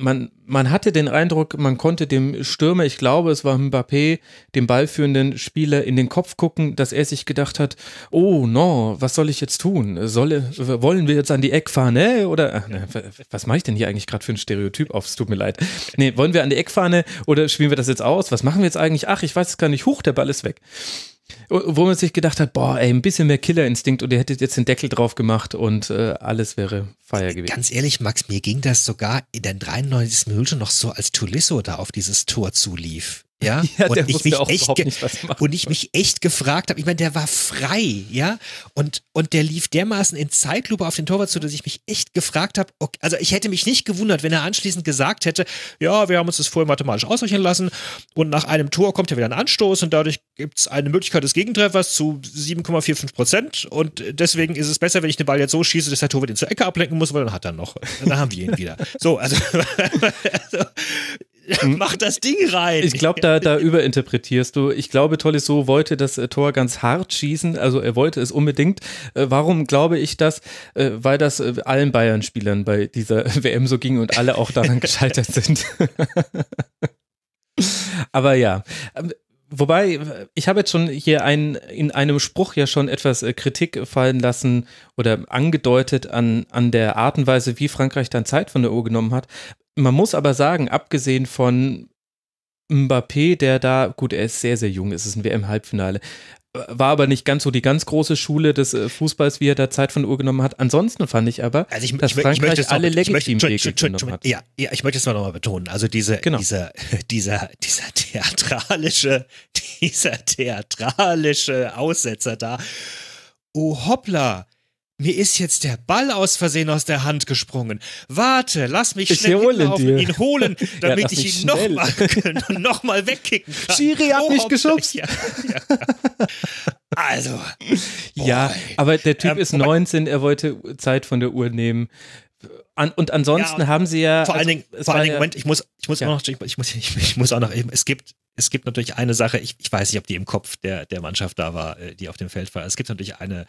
man, man hatte den Eindruck, man konnte dem Stürmer, ich glaube, es war Mbappé, dem ballführenden Spieler in den Kopf gucken, dass er sich gedacht hat, oh no, was soll ich jetzt tun? Soll, wollen wir jetzt an die Eckfahne oder was mache ich denn hier eigentlich gerade für ein Stereotyp auf? Oh, es tut mir leid. Nee, wollen wir an die Eckfahne oder spielen wir das jetzt aus? Was machen wir jetzt eigentlich? Ach, ich weiß es gar nicht. Huch, der Ball ist weg. Wo man sich gedacht hat, boah, ey, ein bisschen mehr Killerinstinkt und ihr hättet jetzt den Deckel drauf gemacht und äh, alles wäre feier gewesen. Ganz ehrlich, Max, mir ging das sogar in der 93. Minute noch so, als Tulisso da auf dieses Tor zulief. Ja, ja und, ich mich echt und ich mich echt gefragt habe, ich meine, der war frei, ja, und, und der lief dermaßen in Zeitlupe auf den Torwart zu, dass ich mich echt gefragt habe, okay, also ich hätte mich nicht gewundert, wenn er anschließend gesagt hätte, ja, wir haben uns das vorher mathematisch ausrechnen lassen und nach einem Tor kommt ja wieder ein Anstoß und dadurch gibt es eine Möglichkeit des Gegentreffers zu 7,45 Prozent und deswegen ist es besser, wenn ich den Ball jetzt so schieße, dass der Torwart ihn zur Ecke ablenken muss, weil dann hat er noch, dann haben wir ihn wieder. So, also, also Hm. Mach das Ding rein. Ich glaube, da, da überinterpretierst du. Ich glaube, Tolisso wollte das äh, Tor ganz hart schießen. Also er wollte es unbedingt. Äh, warum glaube ich das? Äh, weil das allen Bayern-Spielern bei dieser WM so ging und alle auch daran gescheitert sind. Aber ja. Ähm, wobei, ich habe jetzt schon hier einen, in einem Spruch ja schon etwas Kritik fallen lassen oder angedeutet an, an der Art und Weise, wie Frankreich dann Zeit von der Uhr genommen hat. Man muss aber sagen, abgesehen von Mbappé, der da, gut, er ist sehr, sehr jung, es ist ein WM-Halbfinale, äh, war aber nicht ganz so die ganz große Schule des äh, Fußballs, wie er da Zeit von Uhr genommen hat. Ansonsten fand ich aber, also ich, dass ich, Frankreich ich alle legitimen Wege genommen hat. Ja, ja, ich möchte es mal nochmal betonen. Also diese, genau. dieser, dieser, dieser theatralische, dieser theatralische Aussetzer da. Oh hoppla, mir ist jetzt der Ball aus Versehen aus der Hand gesprungen. Warte, lass mich schnell ich hole hinlaufen, ihn holen, damit ja, ich ihn nochmal nochmal wegkicken kann. Schiri hat oh, mich geschubst. Ja, ja. Also. Boy. Ja, aber der Typ ähm, ist 19, er wollte Zeit von der Uhr nehmen. An, und ansonsten haben sie ja. Vor also, allen Dingen, Moment, ich muss, auch noch, ich muss auch noch, eben, es gibt es gibt natürlich eine Sache, ich, ich, weiß nicht, ob die im Kopf der, der Mannschaft da war, äh, die auf dem Feld war. Es gibt natürlich eine,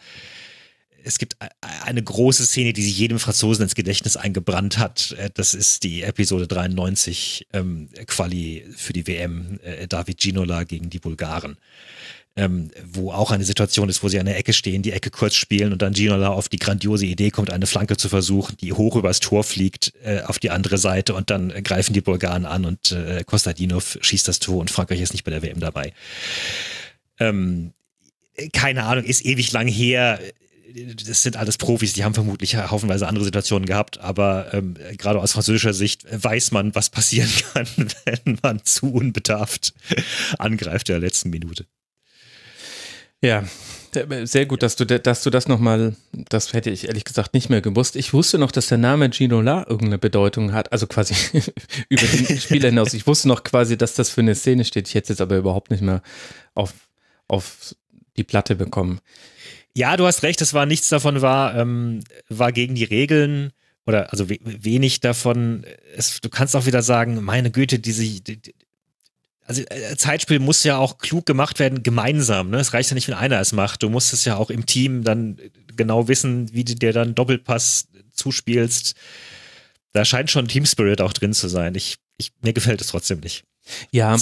es gibt eine große Szene, die sich jedem Franzosen ins Gedächtnis eingebrannt hat. Äh, das ist die Episode 93 ähm, Quali für die WM, äh, David Ginola gegen die Bulgaren. Ähm, wo auch eine Situation ist, wo sie an der Ecke stehen, die Ecke kurz spielen und dann Ginola auf die grandiose Idee kommt, eine Flanke zu versuchen, die hoch übers Tor fliegt äh, auf die andere Seite und dann äh, greifen die Bulgaren an und äh, Kostadinov schießt das Tor und Frankreich ist nicht bei der WM dabei. Ähm, keine Ahnung, ist ewig lang her das sind alles Profis, die haben vermutlich haufenweise andere Situationen gehabt, aber ähm, gerade aus französischer Sicht weiß man, was passieren kann, wenn man zu unbedarft angreift in der letzten Minute. Ja, sehr gut, dass du, dass du das nochmal, das hätte ich ehrlich gesagt nicht mehr gewusst. Ich wusste noch, dass der Name Gino La irgendeine Bedeutung hat, also quasi über den Spieler hinaus. Ich wusste noch quasi, dass das für eine Szene steht. Ich hätte es jetzt aber überhaupt nicht mehr auf, auf die Platte bekommen. Ja, du hast recht, es war nichts davon war, ähm, war gegen die Regeln oder also we wenig davon. Es, du kannst auch wieder sagen, meine Güte, diese die, die, also äh, Zeitspiel muss ja auch klug gemacht werden, gemeinsam. Ne? Es reicht ja nicht, wenn einer es macht. Du musst es ja auch im Team dann äh, genau wissen, wie du dir dann Doppelpass zuspielst. Da scheint schon Team Spirit auch drin zu sein. Ich, ich mir gefällt es trotzdem nicht. Ja,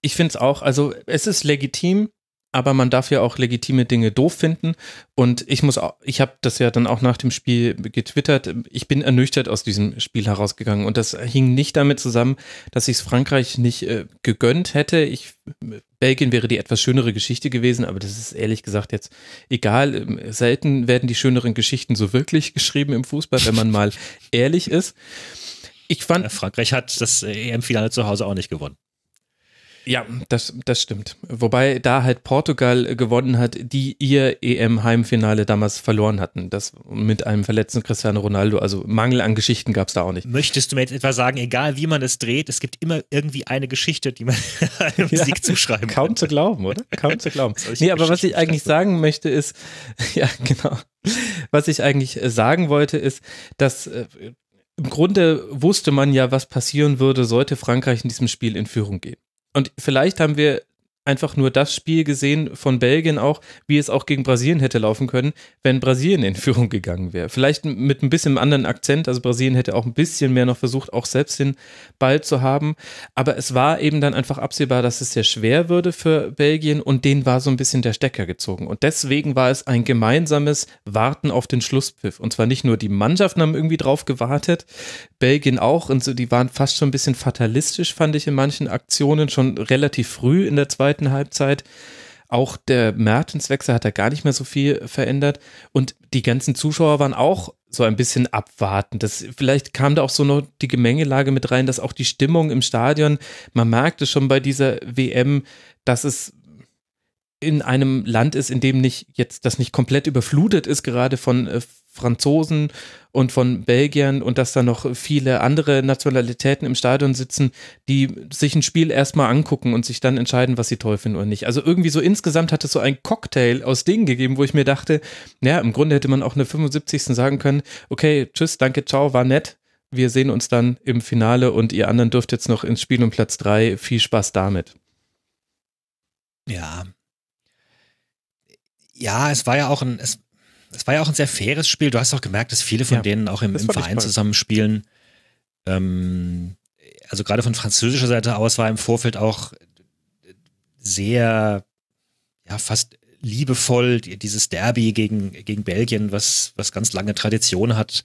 ich finde es auch. Also es ist legitim, aber man darf ja auch legitime Dinge doof finden. Und ich muss auch, ich habe das ja dann auch nach dem Spiel getwittert. Ich bin ernüchtert aus diesem Spiel herausgegangen. Und das hing nicht damit zusammen, dass ich es Frankreich nicht äh, gegönnt hätte. Ich, Belgien wäre die etwas schönere Geschichte gewesen, aber das ist ehrlich gesagt jetzt egal. Ähm, selten werden die schöneren Geschichten so wirklich geschrieben im Fußball, wenn man mal ehrlich ist. Ich fand. Frankreich hat das EM-Finale zu Hause auch nicht gewonnen. Ja, das, das stimmt. Wobei da halt Portugal äh, gewonnen hat, die ihr EM-Heimfinale damals verloren hatten. Das mit einem verletzten Cristiano Ronaldo. Also Mangel an Geschichten gab es da auch nicht. Möchtest du mir jetzt etwa sagen, egal wie man es dreht, es gibt immer irgendwie eine Geschichte, die man einem ja, Sieg zuschreiben Kaum zu glauben, oder? Kaum zu glauben. nee, aber was ich eigentlich sagen möchte ist, ja, genau. Was ich eigentlich äh, sagen wollte ist, dass äh, im Grunde wusste man ja, was passieren würde, sollte Frankreich in diesem Spiel in Führung gehen. Und vielleicht haben wir einfach nur das Spiel gesehen von Belgien auch, wie es auch gegen Brasilien hätte laufen können, wenn Brasilien in Führung gegangen wäre. Vielleicht mit ein bisschen anderen Akzent, also Brasilien hätte auch ein bisschen mehr noch versucht, auch selbst den Ball zu haben. Aber es war eben dann einfach absehbar, dass es sehr schwer würde für Belgien und denen war so ein bisschen der Stecker gezogen. Und deswegen war es ein gemeinsames Warten auf den Schlusspfiff. Und zwar nicht nur die Mannschaften haben irgendwie drauf gewartet, Belgien auch und so, die waren fast schon ein bisschen fatalistisch, fand ich in manchen Aktionen schon relativ früh in der zweiten zweiten Halbzeit. Auch der Mertenswechsel hat da gar nicht mehr so viel verändert. Und die ganzen Zuschauer waren auch so ein bisschen abwartend. Das, vielleicht kam da auch so noch die Gemengelage mit rein, dass auch die Stimmung im Stadion, man merkte schon bei dieser WM, dass es in einem Land ist, in dem nicht jetzt das nicht komplett überflutet ist, gerade von äh, Franzosen und von Belgiern und dass da noch viele andere Nationalitäten im Stadion sitzen, die sich ein Spiel erstmal angucken und sich dann entscheiden, was sie toll finden oder nicht. Also irgendwie so insgesamt hat es so ein Cocktail aus Dingen gegeben, wo ich mir dachte, ja, im Grunde hätte man auch eine 75. sagen können, okay, tschüss, danke, ciao, war nett, wir sehen uns dann im Finale und ihr anderen dürft jetzt noch ins Spiel um Platz 3. Viel Spaß damit. Ja. Ja, es war ja auch ein, es es war ja auch ein sehr faires Spiel. Du hast auch gemerkt, dass viele von ja, denen auch im, im Verein zusammenspielen. Ähm, also gerade von französischer Seite aus war im Vorfeld auch sehr, ja, fast liebevoll dieses Derby gegen, gegen Belgien, was, was ganz lange Tradition hat.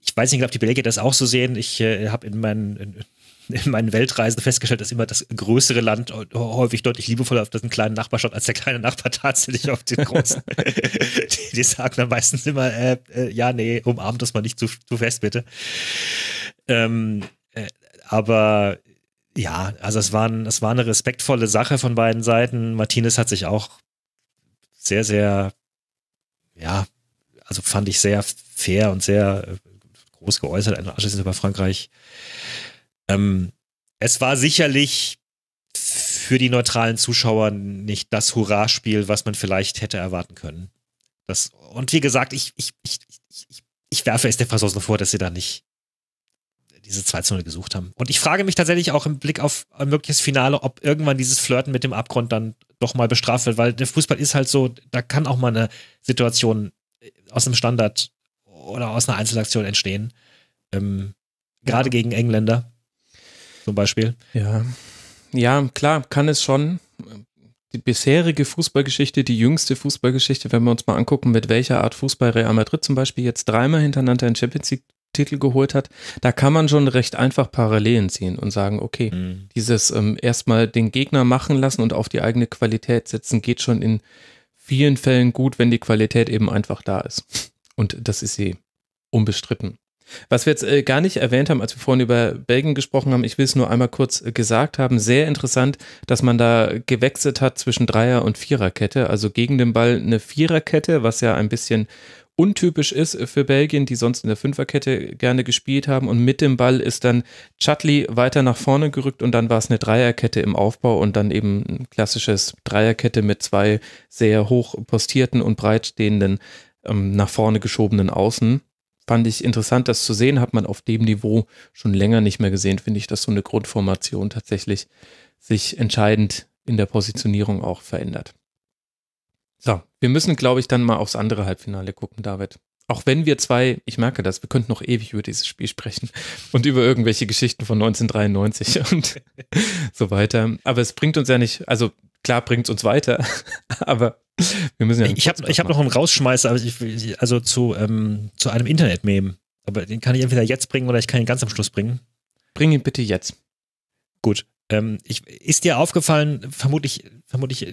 Ich weiß nicht, ob die Belgier das auch so sehen. Ich äh, habe in meinen in meinen Weltreisen festgestellt, dass immer das größere Land häufig deutlich liebevoller auf diesen kleinen Nachbar schaut, als der kleine Nachbar tatsächlich auf den großen. die, die, sagen dann meistens immer, äh, äh, ja, nee, umarmt das mal nicht zu, zu fest, bitte. Ähm, äh, aber ja, also es war, es war eine respektvolle Sache von beiden Seiten. Martinez hat sich auch sehr, sehr, ja, also fand ich sehr fair und sehr äh, groß geäußert, anschließend über Frankreich ähm, es war sicherlich für die neutralen Zuschauer nicht das Hurra-Spiel, was man vielleicht hätte erwarten können. Das, und wie gesagt, ich, ich, ich, ich, ich werfe es der Franzosen vor, dass sie da nicht diese 2 zu 0 gesucht haben. Und ich frage mich tatsächlich auch im Blick auf ein mögliches Finale, ob irgendwann dieses Flirten mit dem Abgrund dann doch mal bestraft wird, weil der Fußball ist halt so, da kann auch mal eine Situation äh, aus einem Standard oder aus einer Einzelaktion entstehen. Ähm, Gerade ja. gegen Engländer zum Beispiel. Ja. Ja, klar, kann es schon. Die bisherige Fußballgeschichte, die jüngste Fußballgeschichte, wenn wir uns mal angucken, mit welcher Art Fußball Real Madrid zum Beispiel jetzt dreimal hintereinander einen Champions League Titel geholt hat, da kann man schon recht einfach Parallelen ziehen und sagen, okay, mhm. dieses ähm, erstmal den Gegner machen lassen und auf die eigene Qualität setzen, geht schon in vielen Fällen gut, wenn die Qualität eben einfach da ist. Und das ist sie eh unbestritten. Was wir jetzt äh, gar nicht erwähnt haben, als wir vorhin über Belgien gesprochen haben, ich will es nur einmal kurz äh, gesagt haben, sehr interessant, dass man da gewechselt hat zwischen Dreier- und Viererkette, also gegen den Ball eine Viererkette, was ja ein bisschen untypisch ist äh, für Belgien, die sonst in der Fünferkette gerne gespielt haben. Und mit dem Ball ist dann Chatli weiter nach vorne gerückt und dann war es eine Dreierkette im Aufbau und dann eben ein klassisches Dreierkette mit zwei sehr hoch postierten und breit stehenden ähm, nach vorne geschobenen Außen fand ich interessant, das zu sehen. Hat man auf dem Niveau schon länger nicht mehr gesehen, finde ich, dass so eine Grundformation tatsächlich sich entscheidend in der Positionierung auch verändert. So, wir müssen, glaube ich, dann mal aufs andere Halbfinale gucken, David. Auch wenn wir zwei, ich merke das, wir könnten noch ewig über dieses Spiel sprechen und über irgendwelche Geschichten von 1993 und so weiter. Aber es bringt uns ja nicht, also klar bringt es uns weiter, aber wir müssen ja ich habe hab noch einen Rausschmeißer, also, ich, also zu, ähm, zu einem Internet-Meme. Aber den kann ich entweder jetzt bringen oder ich kann ihn ganz am Schluss bringen. Bring ihn bitte jetzt. Gut. Ähm, ich, ist dir aufgefallen, vermutlich, vermutlich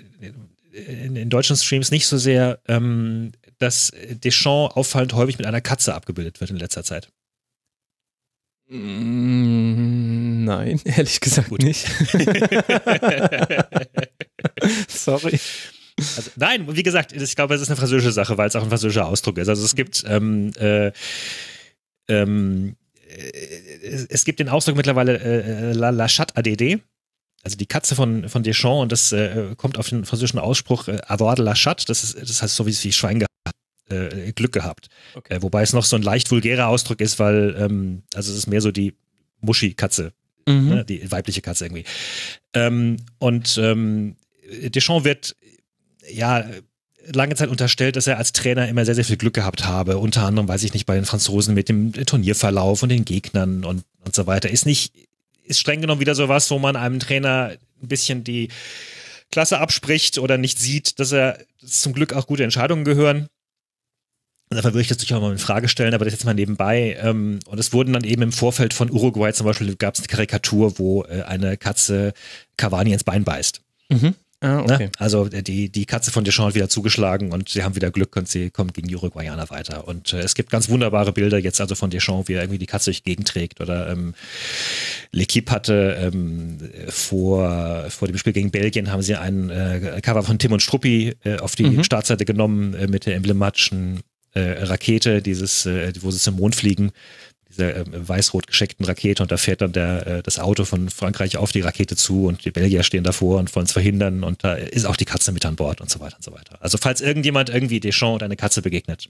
in, in deutschen Streams nicht so sehr, ähm, dass Deschamps auffallend häufig mit einer Katze abgebildet wird in letzter Zeit? Mm, nein, ehrlich gesagt Gut. nicht. Sorry. Also, nein, wie gesagt, ich glaube, es ist eine französische Sache, weil es auch ein französischer Ausdruck ist. Also es gibt ähm, äh, ähm, äh, es gibt den Ausdruck mittlerweile äh, äh La, La Chatte ADD, also die Katze von, von Deschamps, und das äh, kommt auf den französischen Ausspruch äh, Avoir de la Chatte, das, ist, das heißt so wie, wie Schwein gehabt. Äh, Glück gehabt. Okay. Äh, wobei es noch so ein leicht vulgärer Ausdruck ist, weil, ähm, also es ist mehr so die Muschi-Katze, mhm. ne, die weibliche Katze irgendwie. Ähm, und ähm, Deschamps wird ja, lange Zeit unterstellt, dass er als Trainer immer sehr, sehr viel Glück gehabt habe. Unter anderem, weiß ich nicht, bei den Franzosen mit dem Turnierverlauf und den Gegnern und, und so weiter. Ist nicht, ist streng genommen wieder sowas, wo man einem Trainer ein bisschen die Klasse abspricht oder nicht sieht, dass er dass zum Glück auch gute Entscheidungen gehören. Und dafür würde ich das durchaus mal in Frage stellen, aber das jetzt mal nebenbei. Ähm, und es wurden dann eben im Vorfeld von Uruguay zum Beispiel, gab es eine Karikatur, wo äh, eine Katze Cavani ins Bein beißt. Mhm. Ah, ne? okay. Ne? Also äh, die, die Katze von Deschamps hat wieder zugeschlagen und sie haben wieder Glück und sie kommt gegen die Uruguayaner weiter. Und äh, es gibt ganz wunderbare Bilder jetzt also von Deschamps, wie er irgendwie die Katze durch die Oder ähm, L'Equipe hatte ähm, vor, vor dem Spiel gegen Belgien haben sie einen äh, Cover von Tim und Struppi äh, auf die mhm. Startseite genommen äh, mit der emblematischen äh, Rakete, dieses, äh, wo sie zum Mond fliegen dieser äh, weiß-rot gescheckten Rakete und da fährt dann der, äh, das Auto von Frankreich auf die Rakete zu und die Belgier stehen davor und wollen es verhindern und da ist auch die Katze mit an Bord und so weiter und so weiter. Also falls irgendjemand irgendwie Deschamps und eine Katze begegnet.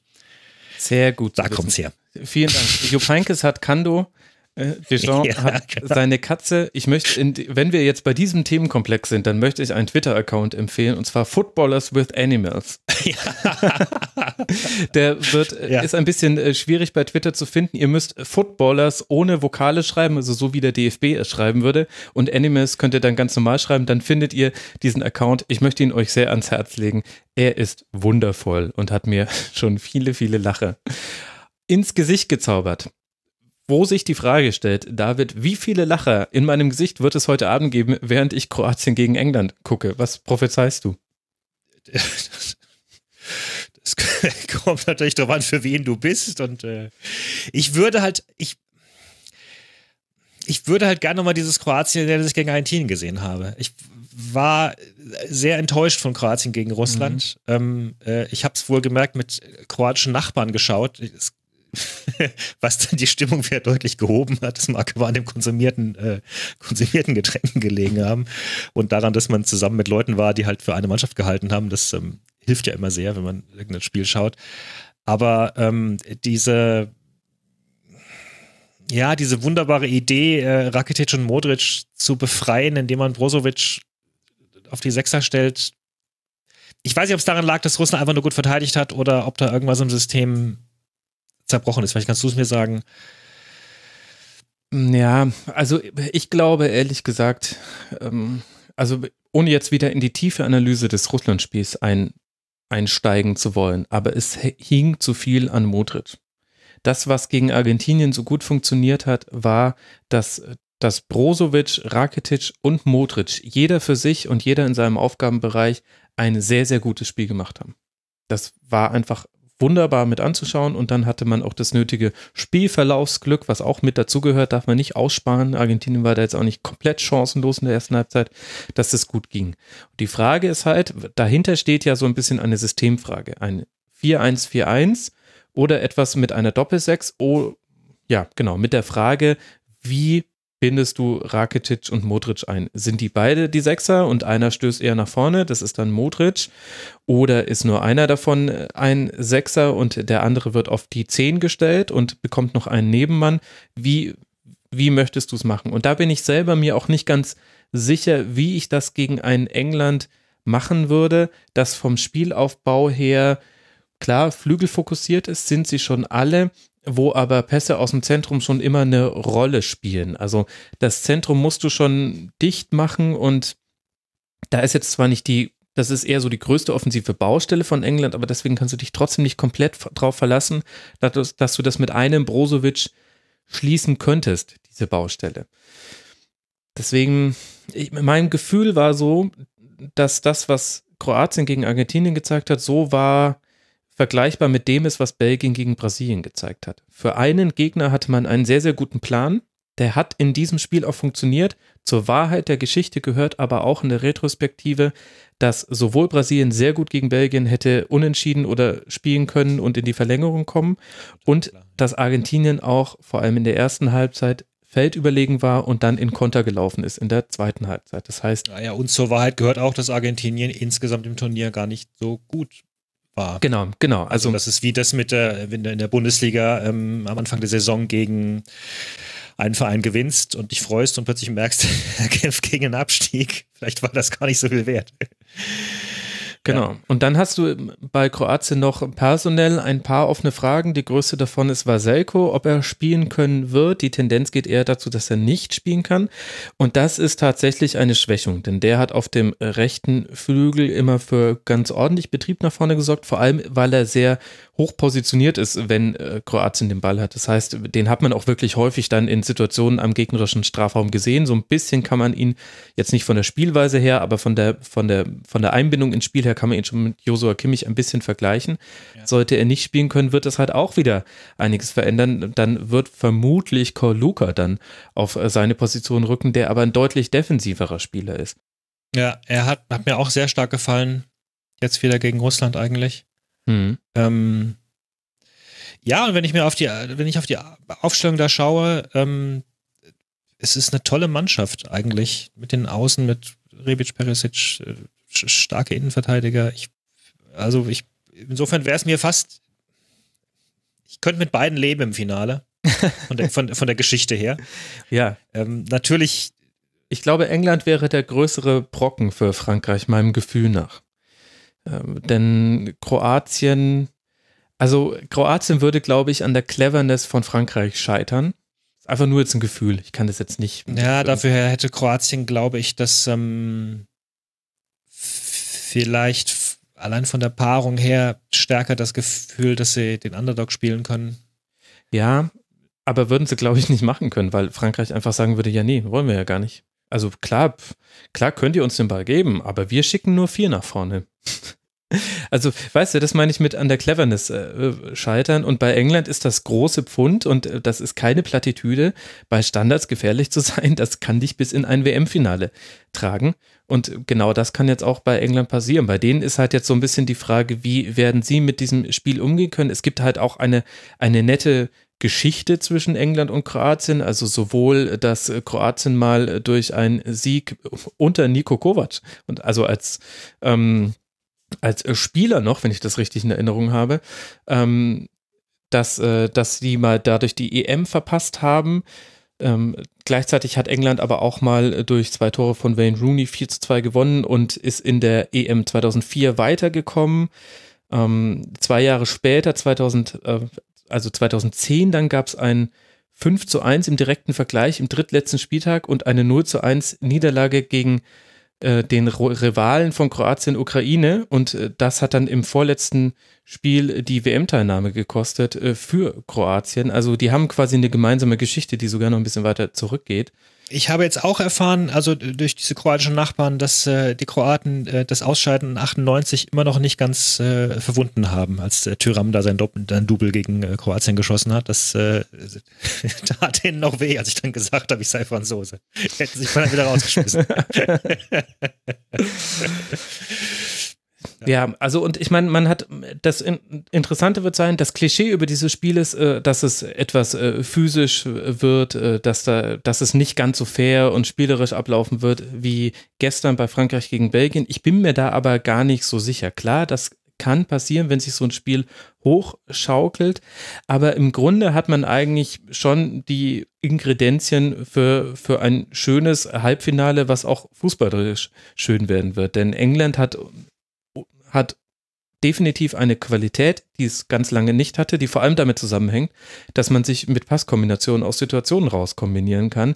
Sehr gut. Da kommt's her. Vielen Dank. Jupp Heinkes hat Kando äh, Deschamps ja, hat genau. seine Katze. Ich möchte, in, wenn wir jetzt bei diesem Themenkomplex sind, dann möchte ich einen Twitter-Account empfehlen und zwar Footballers with Animals. Ja. Der wird äh, ja. ist ein bisschen äh, schwierig bei Twitter zu finden. Ihr müsst Footballers ohne Vokale schreiben, also so wie der DFB es schreiben würde, und Animals könnt ihr dann ganz normal schreiben. Dann findet ihr diesen Account. Ich möchte ihn euch sehr ans Herz legen. Er ist wundervoll und hat mir schon viele, viele Lache ins Gesicht gezaubert wo sich die Frage stellt, David, wie viele Lacher in meinem Gesicht wird es heute Abend geben, während ich Kroatien gegen England gucke? Was prophezeist du? Es kommt natürlich darauf an, für wen du bist. Und äh, ich würde halt, ich, ich würde halt gerne nochmal dieses Kroatien, das ich gegen Argentinien gesehen habe. Ich war sehr enttäuscht von Kroatien gegen Russland. Mhm. Ähm, äh, ich habe es wohl gemerkt mit kroatischen Nachbarn geschaut. Es was dann die Stimmung wieder deutlich gehoben hat. Das mag aber an dem konsumierten, äh, konsumierten Getränken gelegen haben und daran, dass man zusammen mit Leuten war, die halt für eine Mannschaft gehalten haben. Das ähm, hilft ja immer sehr, wenn man irgendein Spiel schaut. Aber ähm, diese ja, diese wunderbare Idee, äh, Rakitic und Modric zu befreien, indem man Brozovic auf die Sechser stellt. Ich weiß nicht, ob es daran lag, dass Russland einfach nur gut verteidigt hat oder ob da irgendwas im System zerbrochen ist. Vielleicht kannst du es mir sagen. Mm, ja, also ich glaube ehrlich gesagt, ähm, also ohne jetzt wieder in die tiefe Analyse des Russland-Spiels ein, einsteigen zu wollen, aber es hing zu viel an Modric. Das, was gegen Argentinien so gut funktioniert hat, war, dass, dass Brozovic, Rakitic und Modric, jeder für sich und jeder in seinem Aufgabenbereich, ein sehr, sehr gutes Spiel gemacht haben. Das war einfach wunderbar mit anzuschauen und dann hatte man auch das nötige Spielverlaufsglück, was auch mit dazugehört, darf man nicht aussparen. Argentinien war da jetzt auch nicht komplett chancenlos in der ersten Halbzeit, dass das gut ging. Und die Frage ist halt, dahinter steht ja so ein bisschen eine Systemfrage, ein 4-1-4-1 oder etwas mit einer Doppelsechs. Oh, ja, genau, mit der Frage, wie bindest du Rakitic und Modric ein? Sind die beide die Sechser und einer stößt eher nach vorne, das ist dann Modric? Oder ist nur einer davon äh, ein Sechser und der andere wird auf die Zehn gestellt und bekommt noch einen Nebenmann? Wie, wie möchtest du es machen? Und da bin ich selber mir auch nicht ganz sicher, wie ich das gegen ein England machen würde, das vom Spielaufbau her klar flügelfokussiert ist, sind sie schon alle, wo aber Pässe aus dem Zentrum schon immer eine Rolle spielen. Also das Zentrum musst du schon dicht machen und da ist jetzt zwar nicht die, das ist eher so die größte offensive Baustelle von England, aber deswegen kannst du dich trotzdem nicht komplett drauf verlassen, dass, dass du das mit einem Brozovic schließen könntest, diese Baustelle. Deswegen, ich, mein Gefühl war so, dass das, was Kroatien gegen Argentinien gezeigt hat, so war vergleichbar mit dem ist, was Belgien gegen Brasilien gezeigt hat. Für einen Gegner hatte man einen sehr, sehr guten Plan. Der hat in diesem Spiel auch funktioniert. Zur Wahrheit der Geschichte gehört aber auch in der Retrospektive, dass sowohl Brasilien sehr gut gegen Belgien hätte unentschieden oder spielen können und in die Verlängerung kommen und dass Argentinien auch vor allem in der ersten Halbzeit feldüberlegen war und dann in Konter gelaufen ist in der zweiten Halbzeit. Das heißt. Naja, und zur Wahrheit gehört auch, dass Argentinien insgesamt im Turnier gar nicht so gut war. Genau, genau. Also, also das ist wie das mit der, wenn du in der Bundesliga ähm, am Anfang der Saison gegen einen Verein gewinnst und dich freust und plötzlich merkst, er kämpft gegen einen Abstieg. Vielleicht war das gar nicht so viel wert. Genau. Ja. Und dann hast du bei Kroatien noch personell ein paar offene Fragen. Die größte davon ist Vaselko, ob er spielen können wird. Die Tendenz geht eher dazu, dass er nicht spielen kann. Und das ist tatsächlich eine Schwächung, denn der hat auf dem rechten Flügel immer für ganz ordentlich Betrieb nach vorne gesorgt, vor allem weil er sehr hoch positioniert ist, wenn äh, Kroatien den Ball hat. Das heißt, den hat man auch wirklich häufig dann in Situationen am gegnerischen Strafraum gesehen. So ein bisschen kann man ihn jetzt nicht von der Spielweise her, aber von der, von der, von der Einbindung ins Spiel her kann man ihn schon mit Josua Kimmich ein bisschen vergleichen. Ja. Sollte er nicht spielen können, wird das halt auch wieder einiges verändern. Dann wird vermutlich Luca dann auf äh, seine Position rücken, der aber ein deutlich defensiverer Spieler ist. Ja, er hat, hat mir auch sehr stark gefallen. Jetzt wieder gegen Russland eigentlich. Mhm. Ähm, ja, und wenn ich mir auf die, wenn ich auf die Aufstellung da schaue, ähm, es ist eine tolle Mannschaft eigentlich mit den Außen, mit Rebic, Perisic, äh, starke Innenverteidiger. Ich, also ich, insofern wäre es mir fast, ich könnte mit beiden leben im Finale. Von der, von, von der Geschichte her. Ja. Ähm, natürlich. Ich glaube, England wäre der größere Brocken für Frankreich, meinem Gefühl nach. Ähm, denn Kroatien, also Kroatien würde, glaube ich, an der Cleverness von Frankreich scheitern. einfach nur jetzt ein Gefühl. Ich kann das jetzt nicht. Ja, dafür hätte Kroatien, glaube ich, das ähm, vielleicht allein von der Paarung her stärker das Gefühl, dass sie den Underdog spielen können. Ja, aber würden sie, glaube ich, nicht machen können, weil Frankreich einfach sagen würde, ja, nee, wollen wir ja gar nicht. Also klar, klar könnt ihr uns den Ball geben, aber wir schicken nur vier nach vorne. Also, weißt du, das meine ich mit an der Cleverness äh, äh, scheitern. Und bei England ist das große Pfund und äh, das ist keine Plattitüde, bei Standards gefährlich zu sein. Das kann dich bis in ein WM-Finale tragen. Und genau das kann jetzt auch bei England passieren. Bei denen ist halt jetzt so ein bisschen die Frage, wie werden sie mit diesem Spiel umgehen können. Es gibt halt auch eine, eine nette Geschichte zwischen England und Kroatien, also sowohl, dass äh, Kroatien mal äh, durch einen Sieg unter Niko Kovac und also als ähm, als äh, Spieler noch, wenn ich das richtig in Erinnerung habe, ähm, dass, äh, dass die mal dadurch die EM verpasst haben. Ähm, gleichzeitig hat England aber auch mal durch zwei Tore von Wayne Rooney 4 zu 2 gewonnen und ist in der EM 2004 weitergekommen. Ähm, zwei Jahre später, 2000, äh, also 2010, dann gab es ein 5 zu 1 im direkten Vergleich im drittletzten Spieltag und eine 0 zu 1 Niederlage gegen äh, den Rivalen von Kroatien, Ukraine. Und äh, das hat dann im vorletzten Spiel die WM-Teilnahme gekostet äh, für Kroatien. Also die haben quasi eine gemeinsame Geschichte, die sogar noch ein bisschen weiter zurückgeht ich habe jetzt auch erfahren, also durch diese kroatischen Nachbarn, dass äh, die Kroaten äh, das Ausscheiden 98 immer noch nicht ganz äh, verwunden haben, als äh, Tyram da sein, Dopp sein Double gegen äh, Kroatien geschossen hat. Das äh, tat ihnen noch weh, als ich dann gesagt habe, ich sei Franzose. Hätten sich mal wieder rausgeschmissen. Ja, also und ich meine, man hat das Interessante wird sein, das Klischee über dieses Spiel ist, äh, dass es etwas äh, physisch äh, wird, dass da, dass es nicht ganz so fair und spielerisch ablaufen wird wie gestern bei Frankreich gegen Belgien. Ich bin mir da aber gar nicht so sicher. Klar, das kann passieren, wenn sich so ein Spiel hochschaukelt. Aber im Grunde hat man eigentlich schon die Ingredienzien für, für ein schönes Halbfinale, was auch fußballerisch schön werden wird. Denn England hat hat definitiv eine Qualität, die es ganz lange nicht hatte, die vor allem damit zusammenhängt, dass man sich mit Passkombinationen aus Situationen raus kombinieren kann.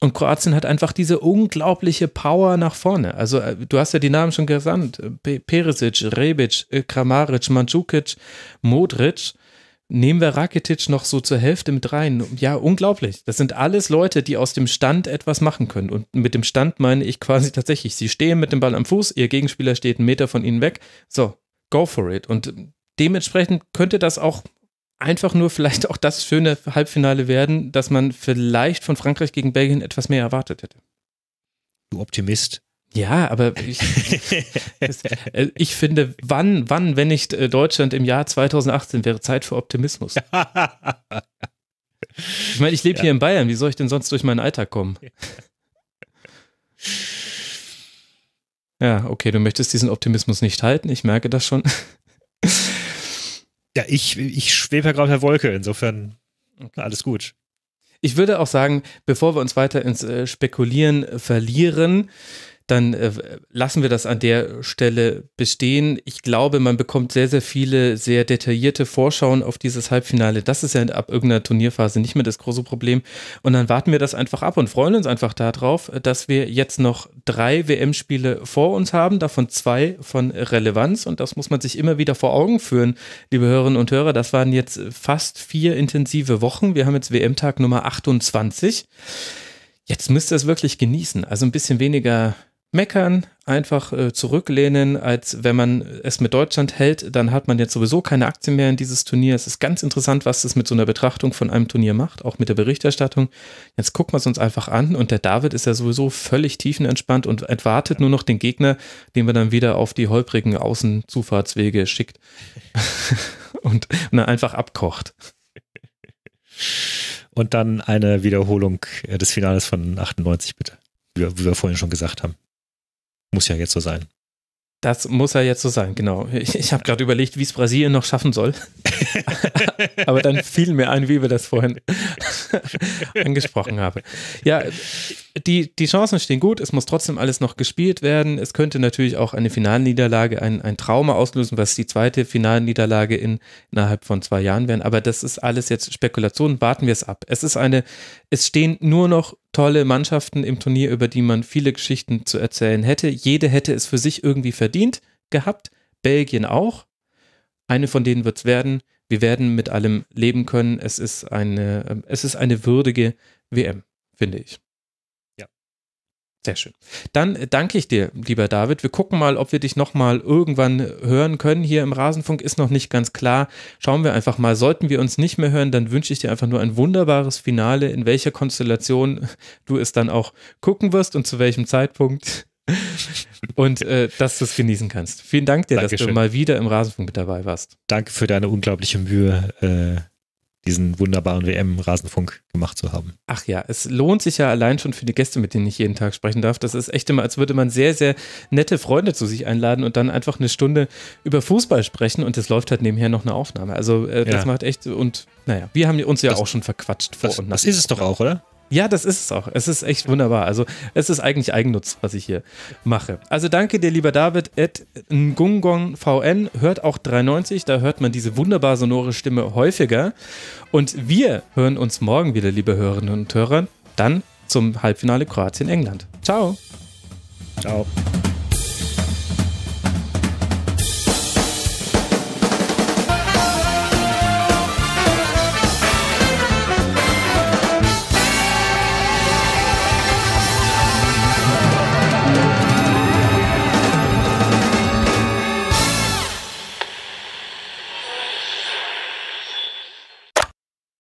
Und Kroatien hat einfach diese unglaubliche Power nach vorne. Also äh, du hast ja die Namen schon gesandt. Perisic, Rebic, Kramaric, Mandzukic, Modric nehmen wir Rakitic noch so zur Hälfte mit rein. Ja, unglaublich. Das sind alles Leute, die aus dem Stand etwas machen können. Und mit dem Stand meine ich quasi tatsächlich, sie stehen mit dem Ball am Fuß, ihr Gegenspieler steht einen Meter von ihnen weg. So, go for it. Und dementsprechend könnte das auch einfach nur vielleicht auch das schöne Halbfinale werden, dass man vielleicht von Frankreich gegen Belgien etwas mehr erwartet hätte. Du Optimist. Ja, aber ich, äh, ich finde, wann, wann, wenn nicht äh, Deutschland im Jahr 2018, wäre Zeit für Optimismus. Ich meine, ich lebe ja. hier in Bayern, wie soll ich denn sonst durch meinen Alltag kommen? Ja, okay, du möchtest diesen Optimismus nicht halten, ich merke das schon. Ja, ich, ich schwebe ja gerade der Wolke, insofern okay. alles gut. Ich würde auch sagen, bevor wir uns weiter ins äh, Spekulieren verlieren, dann äh, lassen wir das an der Stelle bestehen. Ich glaube, man bekommt sehr, sehr viele sehr detaillierte Vorschauen auf dieses Halbfinale. Das ist ja ab irgendeiner Turnierphase nicht mehr das große Problem. Und dann warten wir das einfach ab und freuen uns einfach darauf, dass wir jetzt noch drei WM-Spiele vor uns haben, davon zwei von Relevanz. Und das muss man sich immer wieder vor Augen führen, liebe Hörerinnen und Hörer. Das waren jetzt fast vier intensive Wochen. Wir haben jetzt WM-Tag Nummer 28. Jetzt müsst ihr es wirklich genießen. Also ein bisschen weniger meckern, einfach äh, zurücklehnen, als wenn man es mit Deutschland hält, dann hat man jetzt sowieso keine Aktien mehr in dieses Turnier. Es ist ganz interessant, was das mit so einer Betrachtung von einem Turnier macht, auch mit der Berichterstattung. Jetzt gucken wir es uns einfach an und der David ist ja sowieso völlig tiefenentspannt und erwartet nur noch den Gegner, den man dann wieder auf die holprigen Außenzufahrtswege schickt und, und dann einfach abkocht. Und dann eine Wiederholung äh, des Finales von 98, bitte wie wir, vorhin schon gesagt haben. Muss ja jetzt so sein. Das muss ja jetzt so sein, genau. Ich, ich habe gerade überlegt, wie es Brasilien noch schaffen soll. Aber dann fiel mir ein, wie wir das vorhin angesprochen haben. Ja, die, die Chancen stehen gut, es muss trotzdem alles noch gespielt werden. Es könnte natürlich auch eine Finalniederlage ein, ein Trauma auslösen, was die zweite Finalniederlage in, innerhalb von zwei Jahren wäre. Aber das ist alles jetzt Spekulation, warten wir es ab. Es ist eine, es stehen nur noch tolle Mannschaften im Turnier, über die man viele Geschichten zu erzählen hätte. Jede hätte es für sich irgendwie verdient gehabt, Belgien auch. Eine von denen wird es werden. Wir werden mit allem leben können. Es ist eine, es ist eine würdige WM, finde ich. Sehr schön. Dann äh, danke ich dir, lieber David. Wir gucken mal, ob wir dich nochmal irgendwann hören können. Hier im Rasenfunk ist noch nicht ganz klar. Schauen wir einfach mal. Sollten wir uns nicht mehr hören, dann wünsche ich dir einfach nur ein wunderbares Finale, in welcher Konstellation du es dann auch gucken wirst und zu welchem Zeitpunkt. und äh, dass du es genießen kannst. Vielen Dank dir, Dankeschön. dass du mal wieder im Rasenfunk mit dabei warst. Danke für deine unglaubliche Mühe. Äh diesen wunderbaren WM-Rasenfunk gemacht zu haben. Ach ja, es lohnt sich ja allein schon für die Gäste, mit denen ich jeden Tag sprechen darf. Das ist echt immer, als würde man sehr, sehr nette Freunde zu sich einladen und dann einfach eine Stunde über Fußball sprechen und es läuft halt nebenher noch eine Aufnahme. Also äh, das ja. macht echt und naja, wir haben uns ja das, auch schon verquatscht vor das, und nach. Das ist es doch auch, oder? Ja, das ist es auch. Es ist echt wunderbar. Also es ist eigentlich Eigennutz, was ich hier mache. Also danke dir, lieber David, at VN. Hört auch 93, da hört man diese wunderbar sonore Stimme häufiger. Und wir hören uns morgen wieder, liebe Hörerinnen und Hörer, dann zum Halbfinale Kroatien-England. Ciao. Ciao.